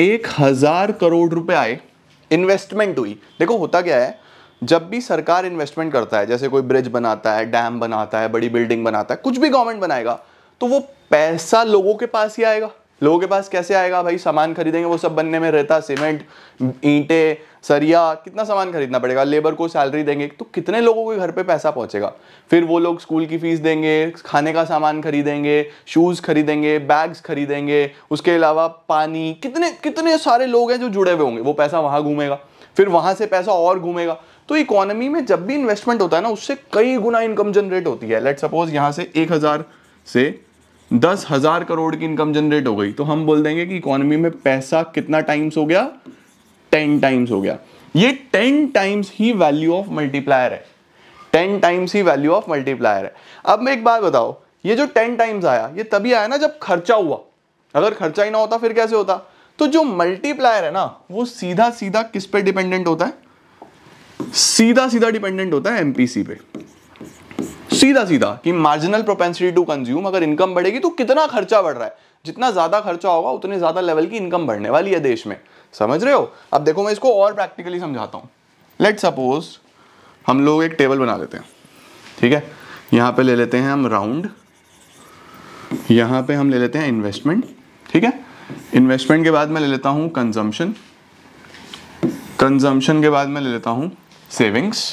एक हजार करोड़ रुपए आए इन्वेस्टमेंट हुई देखो होता क्या है जब भी सरकार इन्वेस्टमेंट करता है जैसे कोई ब्रिज बनाता है डैम बनाता है बड़ी बिल्डिंग बनाता है कुछ भी गवर्नमेंट बनाएगा तो वो पैसा लोगों के पास ही आएगा लोगों के पास कैसे आएगा भाई सामान खरीदेंगे वो सब बनने में रहता सीमेंट ईंटे सरिया कितना सामान खरीदना पड़ेगा लेबर को सैलरी देंगे तो कितने लोगों के घर पे पैसा पहुंचेगा फिर वो लोग स्कूल की फ़ीस देंगे खाने का सामान खरीदेंगे शूज़ खरीदेंगे बैग्स खरीदेंगे उसके अलावा पानी कितने कितने सारे लोग हैं जो जुड़े हुए होंगे वो पैसा वहाँ घूमेगा फिर वहाँ से पैसा और घूमेगा तो इकोनॉमी में जब भी इन्वेस्टमेंट होता है ना उससे कई गुना इनकम जनरेट होती है लेट सपोज यहाँ से एक हज़ार से दस हजार करोड़ की इनकम जनरेट हो गई तो हम बोल देंगे कि इकोनॉमी में पैसा कितना टाइम्स हो गया टेन टाइम्स हो गया ये टेन टाइम्स ही वैल्यू ऑफ मल्टीप्लायर है टेन टाइम्स ही वैल्यू ऑफ मल्टीप्लायर है अब मैं एक बात बताओ ये जो टेन टाइम्स आया ये तभी आया ना जब खर्चा हुआ अगर खर्चा ही ना होता फिर कैसे होता तो जो मल्टीप्लायर है ना वो सीधा सीधा किस पे डिपेंडेंट होता है सीधा सीधा डिपेंडेंट होता है एमपीसी पे सीधा सीधा कि मार्जिनल प्रोपेंसिटी टू कंज्यूम अगर इनकम बढ़ेगी तो कितना खर्चा बढ़ रहा है जितना ज्यादा खर्चा होगा उतने ज्यादा लेवल की इनकम बढ़ने वाली है देश में समझ रहे हो अब देखो मैं इसको और प्रैक्टिकली समझाता हूँ लेट सपोज हम लोग एक टेबल बना लेते हैं ठीक है यहाँ पे ले लेते हैं हम राउंड यहाँ पे हम ले लेते हैं इन्वेस्टमेंट ठीक है इन्वेस्टमेंट के बाद मैं ले लेता हूँ कंजम्पशन कंजम्पशन के बाद मैं ले लेता हूँ सेविंग्स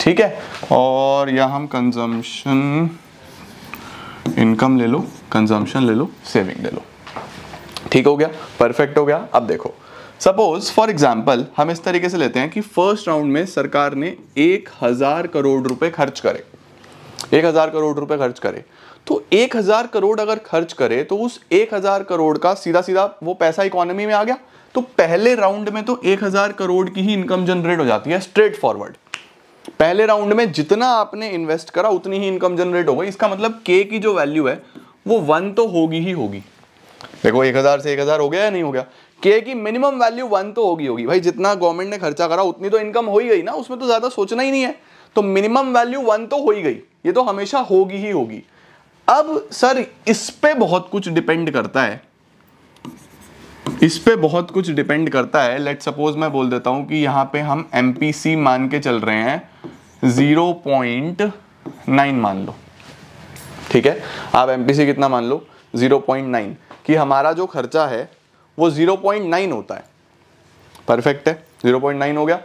ठीक है और या हम कंजम्पशन इनकम ले लो कंजम्पशन ले लो सेविंग ले लो ठीक हो गया परफेक्ट हो गया अब देखो सपोज फॉर एग्जाम्पल हम इस तरीके से लेते हैं कि फर्स्ट राउंड में सरकार ने एक हज़ार करोड़ रुपए खर्च करे एक हज़ार करोड़ रुपए खर्च करे तो एक हज़ार करोड़ अगर खर्च करे तो उस एक हज़ार करोड़ का सीधा सीधा वो पैसा इकोनॉमी में आ गया तो पहले राउंड में तो एक हज़ार करोड़ की ही इनकम जनरेट हो जाती है स्ट्रेट फॉरवर्ड पहले राउंड में जितना आपने इन्वेस्ट करा उतनी ही इनकम जनरेट हो गई इसका मतलब के की जो वैल्यू है वो वन तो होगी ही होगी देखो एक हज़ार से एक हज़ार हो गया या नहीं हो गया के की मिनिमम वैल्यू वन तो होगी होगी भाई जितना गवर्नमेंट ने खर्चा करा उतनी तो इनकम हो ही गई ना उसमें तो ज़्यादा सोचना ही नहीं है तो मिनिमम वैल्यू वन तो हो ही गई ये तो हमेशा होगी ही होगी अब सर इस पर बहुत कुछ डिपेंड करता है इस पे बहुत कुछ डिपेंड करता है लेट सपोज मैं बोल देता हूं कि यहाँ पे हम एम मान के चल रहे हैं ज़ीरो पॉइंट नाइन मान लो ठीक है आप एम कितना मान लो ज़ीरो पॉइंट नाइन कि हमारा जो खर्चा है वो ज़ीरो पॉइंट नाइन होता है परफेक्ट है ज़ीरो पॉइंट नाइन हो गया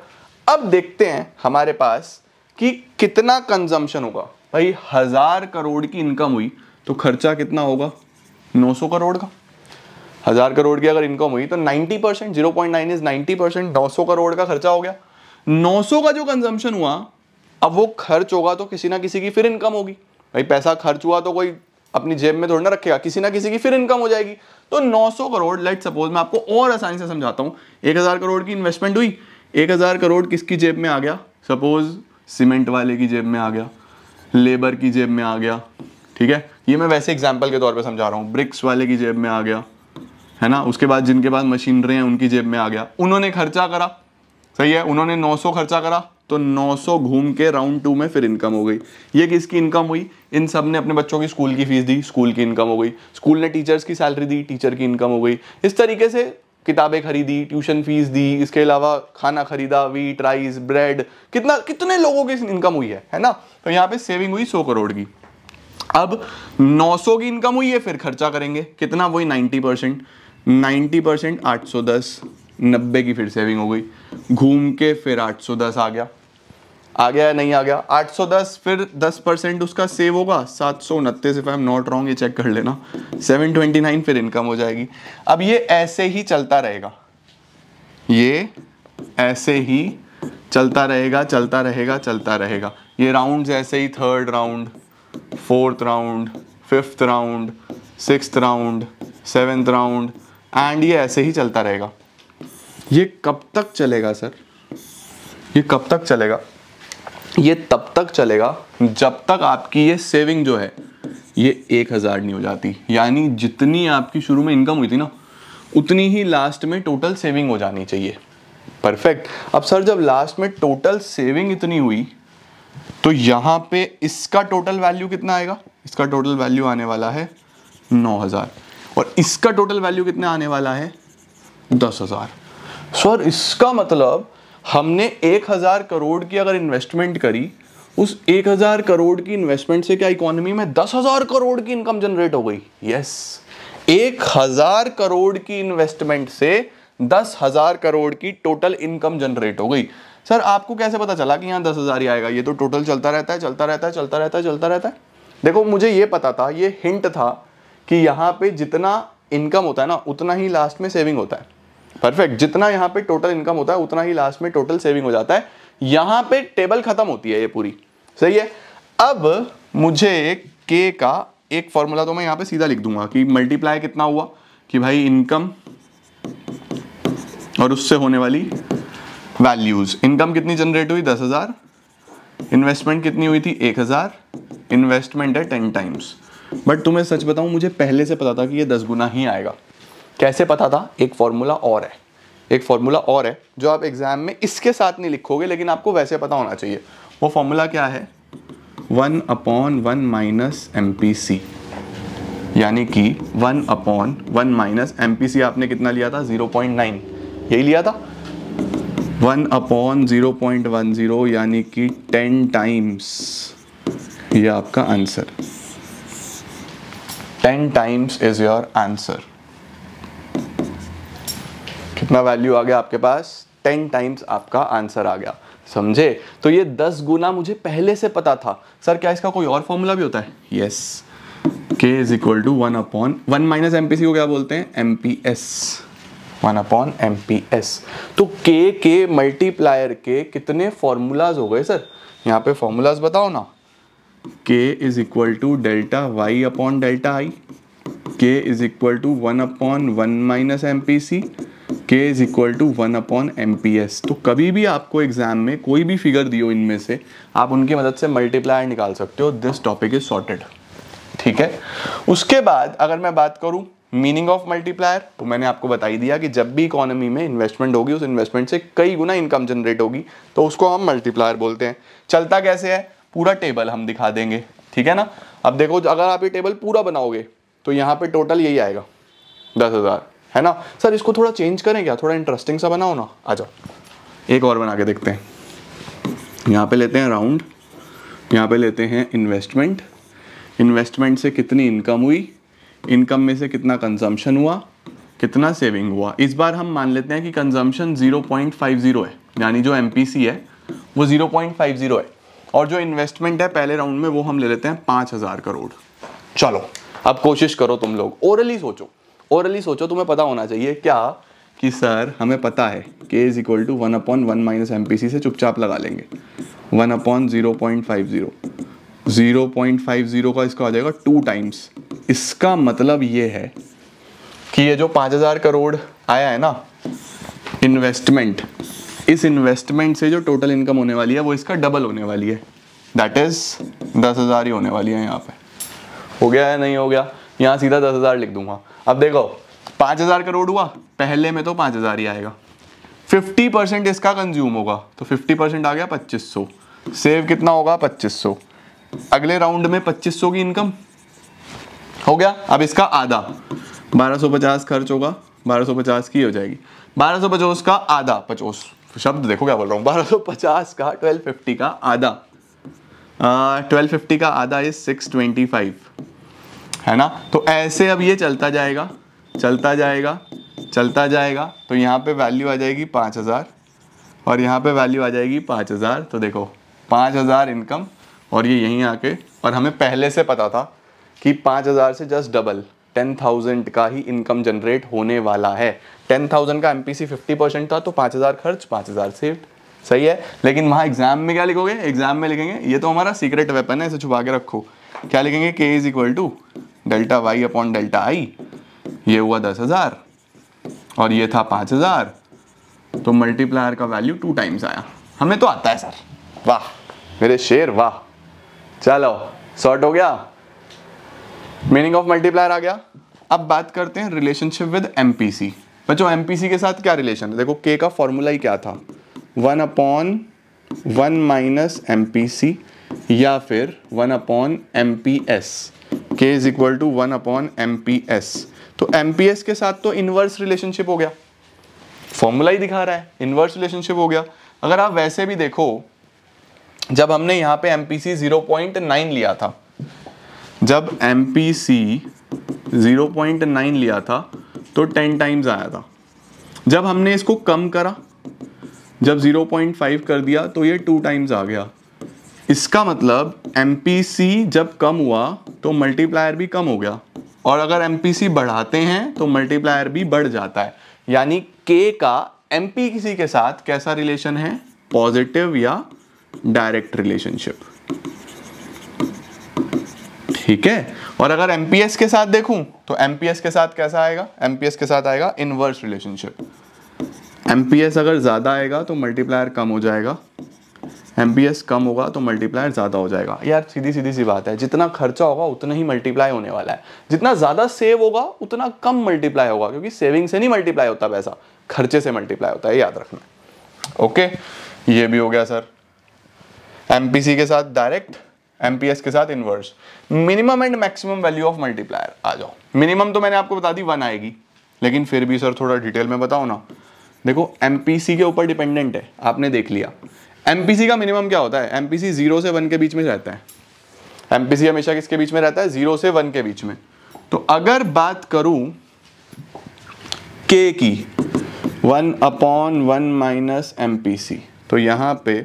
अब देखते हैं हमारे पास कि कितना कंजम्पशन होगा भाई हज़ार करोड़ की इनकम हुई तो खर्चा कितना होगा नौ सौ करोड़ का हज़ार करोड़ की अगर इनकम हुई तो 90 percent zero point nine is ninety percent नौ सौ करोड़ का खर्चा हो गया 900 का जो कंजम्पशन हुआ अब वो खर्च होगा तो किसी ना किसी की फिर इनकम होगी भाई पैसा खर्च हुआ तो कोई अपनी जेब में थोड़ा ना रखेगा किसी ना किसी की फिर इनकम हो जाएगी तो 900 करोड़ लेट सपोज मैं आपको और आसानी से समझाता हूँ एक हज़ार करोड़ की इन्वेस्टमेंट हुई एक हज़ार करोड़ किसकी जेब में आ गया सपोज सीमेंट वाले की जेब में आ गया लेबर की जेब में आ गया ठीक है ये मैं वैसे एग्जाम्पल के तौर पर समझा रहा हूँ ब्रिक्स वाले की जेब में आ गया है ना उसके बाद जिनके पास मशीनरी है उनकी जेब में आ गया उन्होंने खर्चा करा सही है उन्होंने 900 खर्चा करा तो 900 घूम के राउंड टू में फिर इनकम हो गई ये किसकी इनकम हुई इन सब ने अपने बच्चों की स्कूल की फीस दी स्कूल की इनकम हो गई स्कूल ने टीचर्स की सैलरी दी टीचर की इनकम हो गई इस तरीके से किताबें खरीदी ट्यूशन फीस दी इसके अलावा खाना खरीदा वीट राइस ब्रेड कितना कितने लोगों की इनकम हुई है है ना तो यहाँ पे सेविंग हुई सौ करोड़ की अब 900 की इनकम हुई है फिर खर्चा करेंगे कितना वही 90 परसेंट 90 परसेंट आठ सौ दस नब्बे की फिर सेविंग हो गई घूम के फिर आठ सौ दस आ गया आ गया या नहीं आ गया आठ सौ दस फिर दस परसेंट उसका सेव होगा सात सौ उनतीस if I am not wrong ये चेक कर लेना सेवन ट्वेंटी नाइन फिर इनकम हो जाएगी अब ये ऐसे ही चलता रहेगा ये ऐसे ही चलता रहेगा चलता रहेगा चलता रहेगा ये राउंड ऐसे ही third round fourth round fifth round six round seventh round and ये ऐसे ही चलता रहेगा ये कब तक चलेगा सर ये कब तक चलेगा ये तब तक चलेगा जब तक आपकी ये सेविंग जो है ये एक हज़ार नहीं हो जाती यानी जितनी आपकी शुरू में इनकम हुई थी ना उतनी ही लास्ट में टोटल सेविंग हो जानी चाहिए परफेक्ट अब सर जब लास्ट में टोटल सेविंग इतनी हुई तो यहां पे इसका टोटल वैल्यू कितना आएगा इसका टोटल वैल्यू आने वाला है नौ हज़ार और इसका टोटल वैल्यू कितना आने वाला है दस हज़ार सर इसका मतलब हमने एक हज़ार करोड़ की अगर इन्वेस्टमेंट करी उस एक हज़ार करोड़ की इन्वेस्टमेंट से क्या इकोनॉमी में दस हज़ार करोड़ की इनकम जनरेट हो गई यस एक हज़ार करोड़ की इन्वेस्टमेंट से दस हज़ार करोड़ की टोटल इनकम जनरेट हो गई सर आपको कैसे पता चला कि यहाँ दस हज़ार ही आएगा ये तो टोटल चलता रहता है चलता रहता है चलता रहता है चलता रहता है देखो मुझे ये पता था ये हिंट था कि यहाँ पे जितना इनकम होता है ना उतना ही लास्ट में सेविंग होता है परफेक्ट जितना यहाँ पे टोटल इनकम होता है उतना ही लास्ट में टोटल सेविंग हो जाता है यहाँ पे टेबल खत्म होती है ये पूरी सही है अब मुझे के का एक फॉर्मूला तो मैं यहाँ पे सीधा लिख दूंगा कि मल्टीप्लाई कितना हुआ कि भाई इनकम और उससे होने वाली वैल्यूज इनकम कितनी जनरेट हुई दस हजार इन्वेस्टमेंट कितनी हुई थी एक हजार इन्वेस्टमेंट है टेन टाइम्स बट तुम्हें सच बताऊं मुझे पहले से पता था कि ये दस गुना ही आएगा कैसे पता था एक फॉर्मूला और है एक फॉर्मूला और है जो आप एग्जाम में इसके साथ नहीं लिखोगे लेकिन आपको वैसे पता होना चाहिए वो फॉर्मूला क्या है one upon one minus M यानी कि one upon one minus M आपने कितना लिया था ज़ीरो यही लिया था one upon zero point one zero यानी कि टेन टाइम्स ये आपका answer ten times is your answer कितना वैल्यू आ गया आपके पास टेन टाइम्स आपका आंसर आ गया समझे तो ये दस गुना मुझे पहले से पता था सर क्या इसका कोई और फॉर्मूला भी होता है yes K is equal to one upon one minus M को क्या बोलते हैं M P S one upon M P S तो के के मल्टीप्लायर के कितने फॉर्मूलाज हो गए सर यहाँ पे फॉर्मूलाज बताओ ना k is equal to delta Y upon delta I K is equal to one upon one minus M P C K is equal to one upon M P S तो कभी भी आपको exam में कोई भी figure दियो इनमें से आप उनकी मदद से मल्टीप्लायर निकाल सकते हो दिस टॉपिक इज सॉर्टेड ठीक है उसके बाद अगर मैं बात करूं मीनिंग ऑफ मल्टीप्लायर तो मैंने आपको बताई दिया कि जब भी इकोनॉमी में इन्वेस्टमेंट होगी उस इन्वेस्टमेंट से कई गुना इनकम जनरेट होगी तो उसको हम मल्टीप्लायर बोलते हैं चलता कैसे है पूरा टेबल हम दिखा देंगे ठीक है ना अब देखो अगर आप ये टेबल पूरा बनाओगे तो यहाँ पे टोटल यही आएगा दस हज़ार है ना सर इसको थोड़ा चेंज करें क्या थोड़ा इंटरेस्टिंग सा बनाओ ना आ जाओ एक और बना के देखते हैं यहाँ पे लेते हैं राउंड यहाँ पे लेते हैं इन्वेस्टमेंट इन्वेस्टमेंट से कितनी इनकम हुई इनकम में से कितना कंजम्पशन हुआ कितना सेविंग हुआ इस बार हम मान लेते हैं कि कंजम्पशन 0.50 है यानी जो एम है वो 0.50 है और जो इन्वेस्टमेंट है पहले राउंड में वो हम ले लेते हैं पांच हज़ार करोड़ चलो अब कोशिश करो तुम लोग ओरली सोचो ओरली सोचो तुम्हें पता होना चाहिए क्या कि सर हमें पता है K is equal to one upon one minus M से चुपचाप लगा लेंगे one upon zero point five zero zero point five zero का इसका आ जाएगा टू टाइम्स इसका मतलब ये है कि ये जो पाँच हज़ार करोड़ आया है ना इन्वेस्टमेंट इस इन्वेस्टमेंट से जो टोटल इनकम होने वाली है वो इसका डबल होने वाली है दैट इज दस हज़ार ही होने वाली है यहाँ पे हो गया है नहीं हो गया यहाँ सीधा दस हज़ार लिख दूंगा अब देखो पांच हज़ार करोड़ हुआ पहले में तो पांच हज़ार ही आएगा फिफ्टी परसेंट इसका कंज्यूम होगा तो फिफ्टी परसेंट आ गया पच्चीस सौ सेव कितना होगा पच्चीस सौ अगले राउंड में पच्चीस सौ की इनकम हो गया अब इसका आधा बारह सौ पचास खर्च होगा बारह सौ पचास की हो जाएगी बारह सौ पचास का आधा पचास शब्द देखो क्या बोल रहा हूँ बारह सौ पचास का ट्वेल्व फिफ्टी का आधा ट्वेल्व फिफ्टी का आधा इज सिक्स ट्वेंटी फाइव है ना तो ऐसे अब ये चलता जाएगा चलता जाएगा चलता जाएगा तो यहाँ पे वैल्यू आ जाएगी पाँच हज़ार और यहाँ पे वैल्यू आ जाएगी पाँच हज़ार तो देखो पाँच हज़ार इनकम और ये यहीं आके और हमें पहले से पता था कि पाँच हज़ार से जस्ट डबल टेन थाउजेंड का ही इनकम जनरेट होने वाला है टेन थाउजेंड का एम पी फिफ्टी परसेंट था तो पाँच हज़ार खर्च पाँच हज़ार सेव सही है लेकिन वहाँ एग्जाम में क्या लिखोगे एग्जाम में लिखेंगे ये तो हमारा सीक्रेट वेपन है इसे छुपा के रखो क्या लिखेंगे K is equal to delta Y upon delta I ये हुआ दस हज़ार और ये था पाँच हज़ार तो मल्टीप्लायर का वैल्यू टू टाइम्स आया हमें तो आता है सर वाह मेरे शेर वाह चलो सॉर्ट हो गया मीनिंग ऑफ मल्टीप्लायर आ गया अब बात करते हैं रिलेशनशिप विद एमपीसी बच्चों एम के साथ क्या रिलेशन है देखो के का फॉर्मूला ही क्या था one upon one minus M या फिर one upon M P S K is equal to one upon M P S तो एम पी एस के साथ तो इनवर्स रिलेशनशिप हो गया फॉर्मूला ही दिखा रहा है इनवर्स रिलेशनशिप हो गया अगर आप वैसे भी देखो जब हमने यहाँ पे M P C zero point nine लिया था जब M P C zero point nine लिया था तो टेन टाइम्स आया था जब हमने इसको कम करा जब 0.5 कर दिया तो ये टू टाइम्स आ गया इसका मतलब एम जब कम हुआ तो मल्टीप्लायर भी कम हो गया और अगर एम बढ़ाते हैं तो मल्टीप्लायर भी बढ़ जाता है यानी k का एम किसी के साथ कैसा रिलेशन है पॉजिटिव या डायरेक्ट रिलेशनशिप ठीक है और अगर एम के साथ देखूं तो एम के साथ कैसा आएगा एम के साथ आएगा इनवर्स रिलेशनशिप एम अगर ज़्यादा आएगा तो मल्टीप्लायर कम हो जाएगा एम कम होगा तो मल्टीप्लायर ज़्यादा हो जाएगा यार सीधी सीधी सी बात है जितना खर्चा होगा उतना ही मल्टीप्लाई होने वाला है जितना ज़्यादा सेव होगा उतना कम मल्टीप्लाई होगा क्योंकि सेविंग से नहीं मल्टीप्लाई होता पैसा खर्चे से मल्टीप्लाई होता है याद रखना ओके ये भी हो गया सर एम के साथ डायरेक्ट एम के साथ inverse minimum and maximum value of multiplier आ जाओ मिनिमम तो मैंने आपको बता दी वन आएगी लेकिन फिर भी सर थोड़ा डिटेल में बताओ ना देखो एम के ऊपर डिपेंडेंट है आपने देख लिया एम का मिनिमम क्या होता है एम पी जीरो से वन के बीच में रहता है एम हमेशा किसके बीच में रहता है जीरो से वन के बीच में तो अगर बात करूं के की one upon one minus M तो यहां पे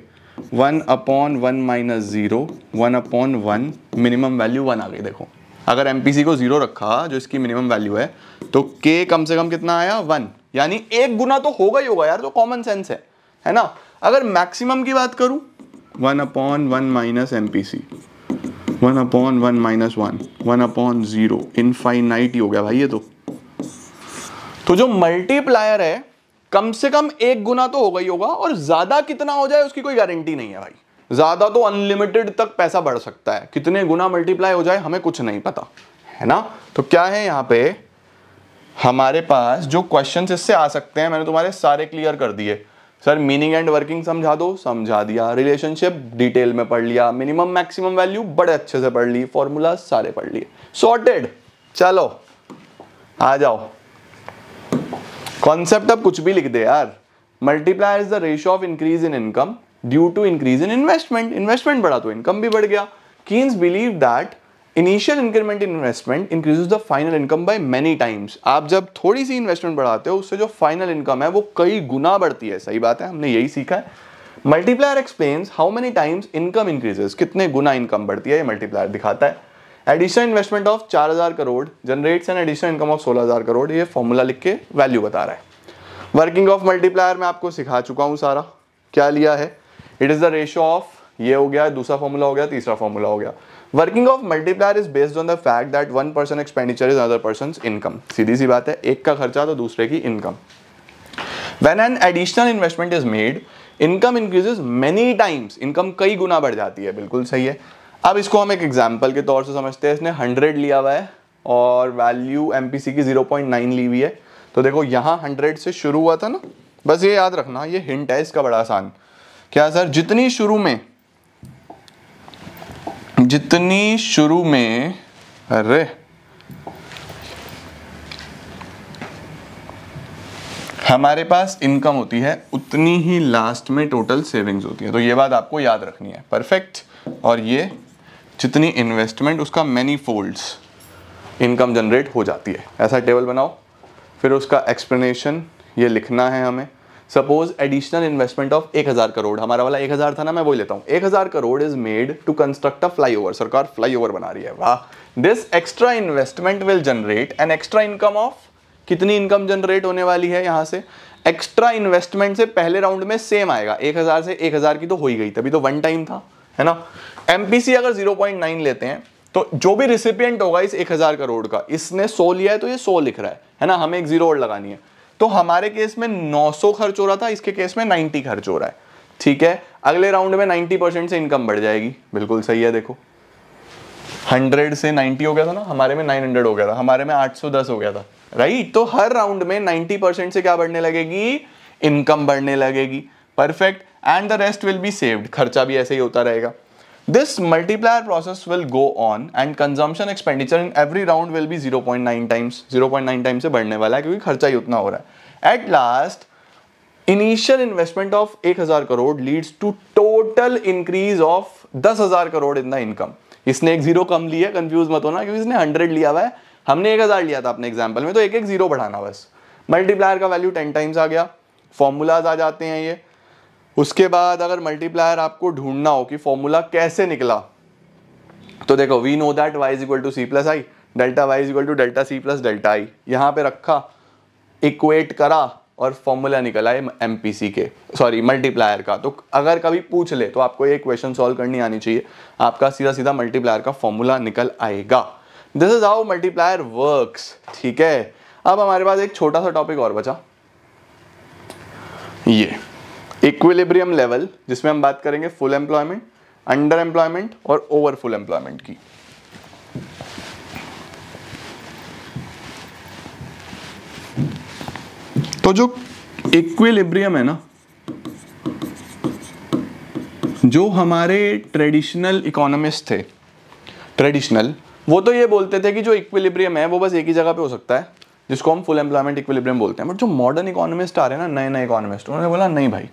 one upon one minus zero one upon one minimum value one आ गई देखो अगर एम को ज़ीरो रखा जो इसकी मिनिमम वैल्यू है तो के कम से कम कितना आया वन यानी एक गुना तो होगा ही होगा यार तो कॉमन सेंस है है ना अगर मैक्सिमम की बात करूं one upon one minus M P C one upon one minus one one upon zero infinite ही हो गया भाई ये तो तो जो मल्टीप्लायर है कम से कम एक गुना तो होगा ही होगा और ज़्यादा कितना हो जाए उसकी कोई गारंटी नहीं है भाई ज़्यादा तो अनलिमिटेड तक पैसा बढ़ सकता है कितने गुना मल्टीप्लाई हो जाए हमें कुछ नहीं पता है ना तो क्या है यहाँ पे हमारे पास जो क्वेश्चन इससे आ सकते हैं मैंने तुम्हारे सारे क्लियर कर दिए सर मीनिंग एंड वर्किंग समझा दो समझा दिया रिलेशनशिप डिटेल में पढ़ लिया मिनिमम मैक्सिमम वैल्यू बड़े अच्छे से पढ़ ली फॉर्मूला सारे पढ़ लिए सॉर्टेड चलो आ जाओ कॉन्सेप्ट अब कुछ भी लिख दे यार multiply is the ratio of increase in income due to increase in investment investment बढ़ा तो इनकम भी बढ़ गया Keynes believe that initial increment in investment increase the final income by many times आप जब थोड़ी सी इन्वेस्टमेंट बढ़ाते हो उससे जो फाइनल इनकम है वो कई गुना बढ़ती है सही बात है हमने यही सीखा है multiplier explains how many times income increases कितने गुना इनकम बढ़ती है ये मल्टीप्लायर दिखाता है additional investment of 4000 crore generates an additional income of 16000 crore ये फॉर्मूला लिख के वैल्यू बता रहा है वर्किंग ऑफ मल्टीप्लायर मैं आपको सिखा चुका हूँ सारा क्या लिया है it is the ratio of ये हो गया दूसरा फॉर्मूला हो गया तीसरा फॉर्मूला हो गया working of multiplier is based on the fact that one person expenditure is other person income सीधी सी बात है एक का खर्चा तो दूसरे की income when an additional investment is made income increases many times income कई गुना बढ़ जाती है बिल्कुल सही है अब इसको हम एक एग्जाम्पल के तौर से समझते हैं इसने हंड्रेड लिया हुआ है और वैल्यू एम की ज़ीरो पॉइंट नाइन ली हुई है तो देखो यहाँ हंड्रेड से शुरू हुआ था ना बस ये याद रखना ये हिंट है इसका बड़ा आसान क्या सर जितनी शुरू में जितनी शुरू में अरे हमारे पास इनकम होती है उतनी ही लास्ट में टोटल सेविंग्स होती है तो ये बात आपको याद रखनी है परफेक्ट और ये जितनी इन्वेस्टमेंट उसका मैनी फोल्ड्स इनकम जनरेट हो जाती है ऐसा टेबल बनाओ फिर उसका एक्सप्लेनेशन ये लिखना है हमें सपोज एडिशनल इन्वेस्टमेंट ऑफ एक हज़ार करोड़ हमारा वाला एक हज़ार था ना मैं वही लेता हूँ एक हज़ार crore is made to construct a flyover सरकार फ्लाई ओवर बना रही है वाह this extra investment will generate an extra income of कितनी इनकम जनरेट होने वाली है यहाँ से एक्स्ट्रा इन्वेस्टमेंट से पहले राउंड में सेम आएगा एक हज़ार से एक हज़ार की तो हो ही गई तभी तो वन टाइम था है ना एम अगर 0.9 लेते हैं तो जो भी रिसिपियंट होगा इस 1000 करोड़ का इसने 100 लिया है तो ये 100 लिख रहा है है ना हमें एक जीरो और लगानी है तो हमारे केस में 900 खर्च हो रहा था इसके केस में 90 खर्च हो रहा है ठीक है अगले राउंड में 90 परसेंट से इनकम बढ़ जाएगी बिल्कुल सही है देखो 100 से 90 हो गया था ना हमारे में 900 हो गया था हमारे में 810 हो गया था राइट तो हर राउंड में 90 परसेंट से क्या बढ़ने लगेगी इनकम बढ़ने लगेगी perfect and the rest will be saved खर्चा भी ऐसे ही होता रहेगा This multiplier process will go on and consumption expenditure in every round will be 0.9 times 0.9 times से बढ़ने वाला है क्योंकि खर्चा ही उतना हो रहा है at last initial investment of 1000 crore leads to total increase of 10000 crore in the income इसने एक जीरो कम लिया कंफ्यूज मत होना क्योंकि इसने 100 लिया हुआ है हमने 1000 लिया था अपने एग्जाम्पल में तो एक एक जीरो बढ़ाना बस मल्टीप्लायर का वैल्यू 10 टाइम्स आ गया फॉर्मूलाज आ जाते हैं ये उसके बाद अगर मल्टीप्लायर आपको ढूंढना हो कि फॉर्मूला कैसे निकला तो देखो we know that Y is equal to C plus I delta Y is equal to delta C plus delta I यहाँ पे रखा इक्वेट करा और फॉर्मूला निकला है एम के सॉरी मल्टीप्लायर का तो अगर कभी पूछ ले तो आपको ये क्वेश्चन सॉल्व करनी आनी चाहिए आपका सीधा सीधा मल्टीप्लायर का फॉर्मूला निकल आएगा this is how multiplier works ठीक है अब हमारे पास एक छोटा सा टॉपिक और बचा ये इक्विलिब्रियम लेवल जिसमें हम बात करेंगे फुल एम्प्लॉयमेंट अंडर एम्प्लॉयमेंट और ओवर फुल एम्प्लॉयमेंट की तो जो इक्विलिब्रियम है ना जो हमारे ट्रेडिशनल इकोनॉमिस्ट थे ट्रेडिशनल वो तो ये बोलते थे कि जो इक्विलिब्रियम है वो बस एक ही जगह पे हो सकता है जिसको हम फुल एम्प्लॉयमेंट इक्विलिब्रियम बोलते हैं बट जो मॉडर्न इकोनॉमिस्ट आ रहे हैं ना नए नए इकोनॉमिस्ट उन्होंने बोला नहीं भाई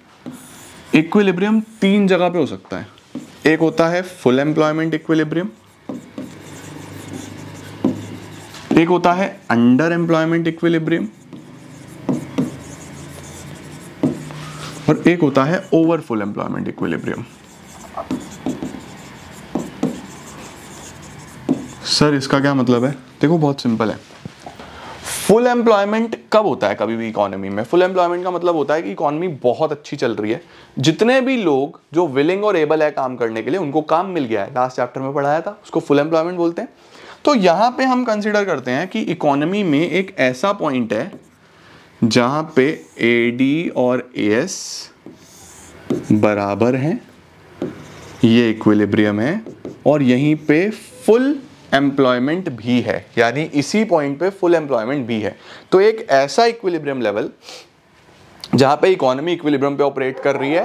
इक्विलिब्रियम तीन जगह पे हो सकता है एक होता है फुल एम्प्लॉयमेंट इक्विलिब्रियम एक होता है अंडर एम्प्लॉयमेंट इक्विलिब्रियम और एक होता है over full employment equilibrium sir इसका क्या मतलब है देखो बहुत सिंपल है फुल एम्प्लॉयमेंट कब होता है कभी भी इकोनॉमी में फुल एम्प्लॉयमेंट का मतलब होता है कि इकोनॉमी बहुत अच्छी चल रही है जितने भी लोग जो विलिंग और एबल है काम करने के लिए उनको काम मिल गया है लास्ट चैप्टर में पढ़ाया था उसको फुल एम्प्लॉयमेंट बोलते हैं तो यहाँ पे हम कंसिडर करते हैं कि इकोनॉमी में एक ऐसा पॉइंट है जहाँ पे ए डी और ए एस बराबर हैं ये इक्विलिब्रियम है और यहीं पे फुल एम्प्लॉयमेंट भी है यानी इसी पॉइंट पे फुल एम्प्लॉयमेंट भी है तो एक ऐसा इक्विलिब्रियम लेवल जहाँ पे इकोनॉमी इक्विलिब्रियम पे ऑपरेट कर रही है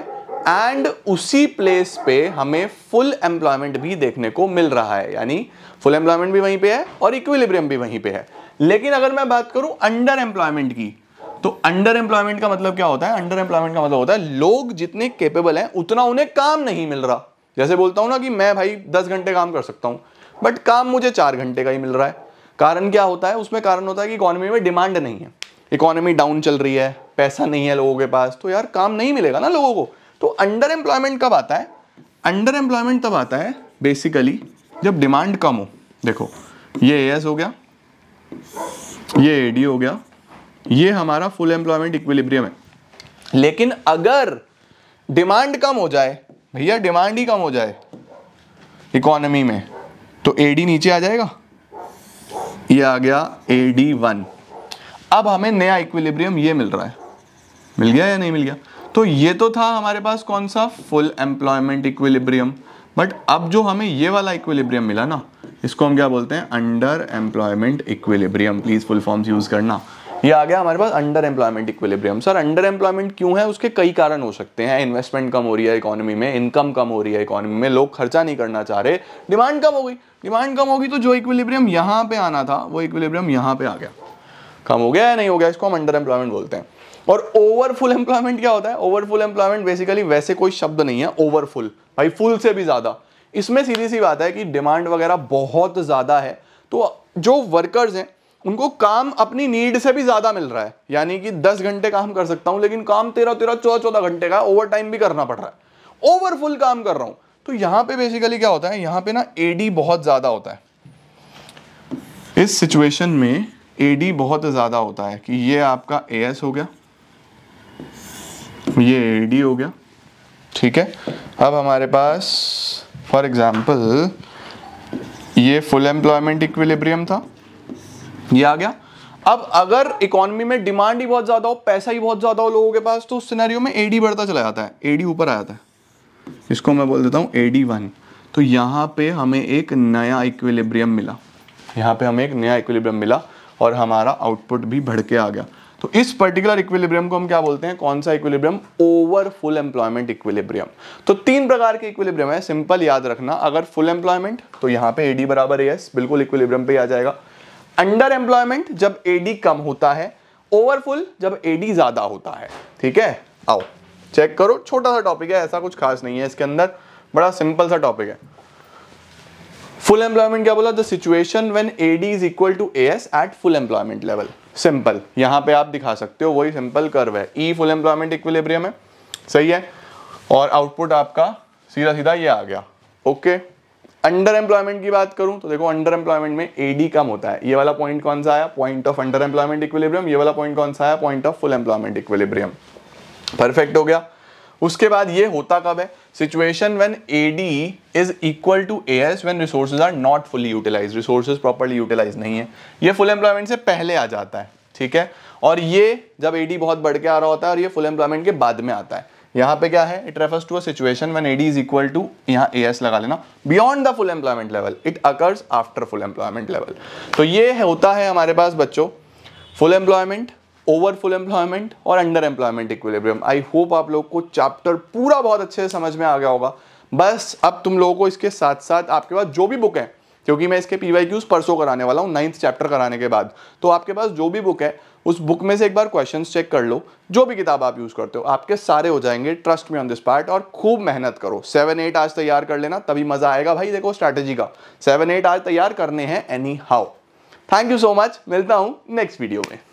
एंड उसी प्लेस पे हमें फुल एम्प्लॉयमेंट भी देखने को मिल रहा है यानी फुल एम्प्लॉयमेंट भी वहीं पे है और इक्विलिब्रियम भी वहीं पे है लेकिन अगर मैं बात करूं अंडर एम्प्लॉयमेंट की तो अंडर एम्प्लॉयमेंट का मतलब क्या होता है अंडर एम्प्लॉयमेंट का मतलब होता है लोग जितने केपेबल हैं उतना उन्हें काम नहीं मिल रहा जैसे बोलता हूँ ना कि मैं भाई दस घंटे काम कर सकता हूं बट काम मुझे चार घंटे का ही मिल रहा है कारण क्या होता है उसमें कारण होता है कि इकोनॉमी में डिमांड नहीं है इकोनॉमी डाउन चल रही है पैसा नहीं है लोगों के पास तो यार काम नहीं मिलेगा ना लोगों को तो अंडर एम्प्लॉयमेंट कब आता है अंडर एम्प्लॉयमेंट तब आता है बेसिकली जब डिमांड कम हो देखो ये एस हो गया ये एडी हो गया ये हमारा फुल एम्प्लॉयमेंट इक्विलिब्रियम है लेकिन अगर डिमांड कम हो जाए भैया डिमांड ही कम हो जाए इकोनॉमी में तो ए डी नीचे आ जाएगा ये आ गया ए डी वन अब हमें नया इक्विलिब्रियम ये मिल रहा है मिल गया या नहीं मिल गया तो ये तो था हमारे पास कौन सा फुल एम्प्लॉयमेंट इक्विलिब्रियम बट अब जो हमें ये वाला इक्विलिब्रियम मिला ना इसको हम क्या बोलते हैं under employment equilibrium please full forms use करना ये आ गया हमारे पास under employment equilibrium sir under employment क्यों है उसके कई कारण हो सकते हैं इन्वेस्टमेंट कम हो रही है इकोनॉमी में इनकम कम हो रही है इकोनॉमी में लोग खर्चा नहीं करना चाह रहे डिमांड कम हो गई डिमांड कम होगी तो जो इक्विलिब्रियम यहाँ पे आना था वो इक्विलिब्रियम यहाँ पे आ गया कम हो गया या नहीं हो गया इसको हम अंडर एम्प्लॉयमेंट बोलते हैं और ओवरफुल एम्प्लॉयमेंट क्या होता है ओवरफुल एम्प्लॉयमेंट बेसिकली वैसे कोई शब्द नहीं है ओवरफुल भाई फुल से भी ज़्यादा इसमें सीधी सी बात है कि डिमांड वगैरह बहुत ज़्यादा है तो जो वर्कर्स हैं उनको काम अपनी नीड से भी ज़्यादा मिल रहा है यानी कि दस घंटे काम कर सकता हूं लेकिन काम तेरह तेरह चौदह चौदह घंटे का ओवर टाइम भी करना पड़ रहा है ओवरफुल काम कर रहा हूं तो यहाँ पे बेसिकली क्या होता है यहाँ पे ना एडी बहुत ज़्यादा होता है इस सिचुएशन में एडी बहुत ज़्यादा होता है कि ये आपका ए हो गया ये ए हो गया ठीक है अब हमारे पास फॉर एग्ज़ाम्पल ये फुल एम्प्लॉयमेंट इक्विलिब्रियम था ये आ गया अब अगर इकोनॉमी में डिमांड ही बहुत ज्यादा हो पैसा ही बहुत ज्यादा हो लोगों के पास तो उस सिनेरियो में एडी बढ़ता चला जाता है एडी ऊपर आ जाता है इसको मैं बोल देता हूँ एडी वन तो यहाँ पे हमें एक नया इक्विलिब्रियम मिला यहाँ पे हमें एक नया इक्विलिब्रियम मिला और हमारा आउटपुट भी बढ़ के आ गया तो इस पर्टिकुलर इक्विलिब्रियम को हम क्या बोलते हैं कौन सा equilibrium over full employment equilibrium तो तीन प्रकार के इक्विलिब्रियम है सिंपल याद रखना अगर फुल एम्प्लॉयमेंट तो यहाँ पे एडी बराबर एस बिल्कुल इक्विलिब्रियम पे आ जाएगा अंडर एम्प्लॉयमेंट जब एडी कम होता है ओवरफुल जब एडी ज्यादा होता है ठीक है आओ चेक करो छोटा सा टॉपिक है ऐसा कुछ खास नहीं है इसके अंदर बड़ा सिंपल सा टॉपिक है फुल एम्प्लॉयमेंट क्या बोला the situation when AD is equal to A S at full employment level simple यहां पे आप दिखा सकते हो वही सिंपल कर्व है ई फुल एम्प्लॉयमेंट इक्विलिब्रियम है सही है और आउटपुट आपका सीधा सीधा ये आ गया ओके okay. अंडर एम्प्लॉयमेंट की बात करूं तो देखो अंडर एम्प्लॉयमेंट में एडी कम होता है ये वाला पॉइंट कौन सा आया point of under employment equilibrium ये वाला पॉइंट कौन सा आया point of full employment equilibrium perfect हो गया उसके बाद ये होता कब है situation when AD is equal to A S when resources are not fully utilize resources properly utilize नहीं है ये फुल एम्प्लॉयमेंट से पहले आ जाता है ठीक है और ये जब एडी बहुत बढ़ के आ रहा होता है और ये फुल एम्प्लॉयमेंट के बाद में आता है यहाँ पे क्या है it refers to situation situation AD is equal to यहाँ ए एस लगा लेना beyond the full employment level it occurs after full employment level तो ये होता है हमारे पास बच्चों full employment over full employment और under employment equilibrium I hope आप लोग को चैप्टर पूरा बहुत अच्छे से समझ में आ गया होगा बस अब तुम लोगों को इसके साथ साथ आपके पास जो भी बुक है क्योंकि मैं इसके पी वाई परसों कराने वाला हूँ नाइन्थ चैप्टर कराने के बाद तो आपके पास जो भी बुक है उस बुक में से एक बार क्वेश्चन चेक कर लो जो भी किताब आप यूज़ करते हो आपके सारे हो जाएंगे trust me on this part और खूब मेहनत करो सेवन एट आज तैयार कर लेना तभी मज़ा आएगा भाई देखो स्ट्रैटेजी का सेवन एट आज तैयार करने हैं anyhow thank you so much मिलता हूँ नेक्स्ट वीडियो में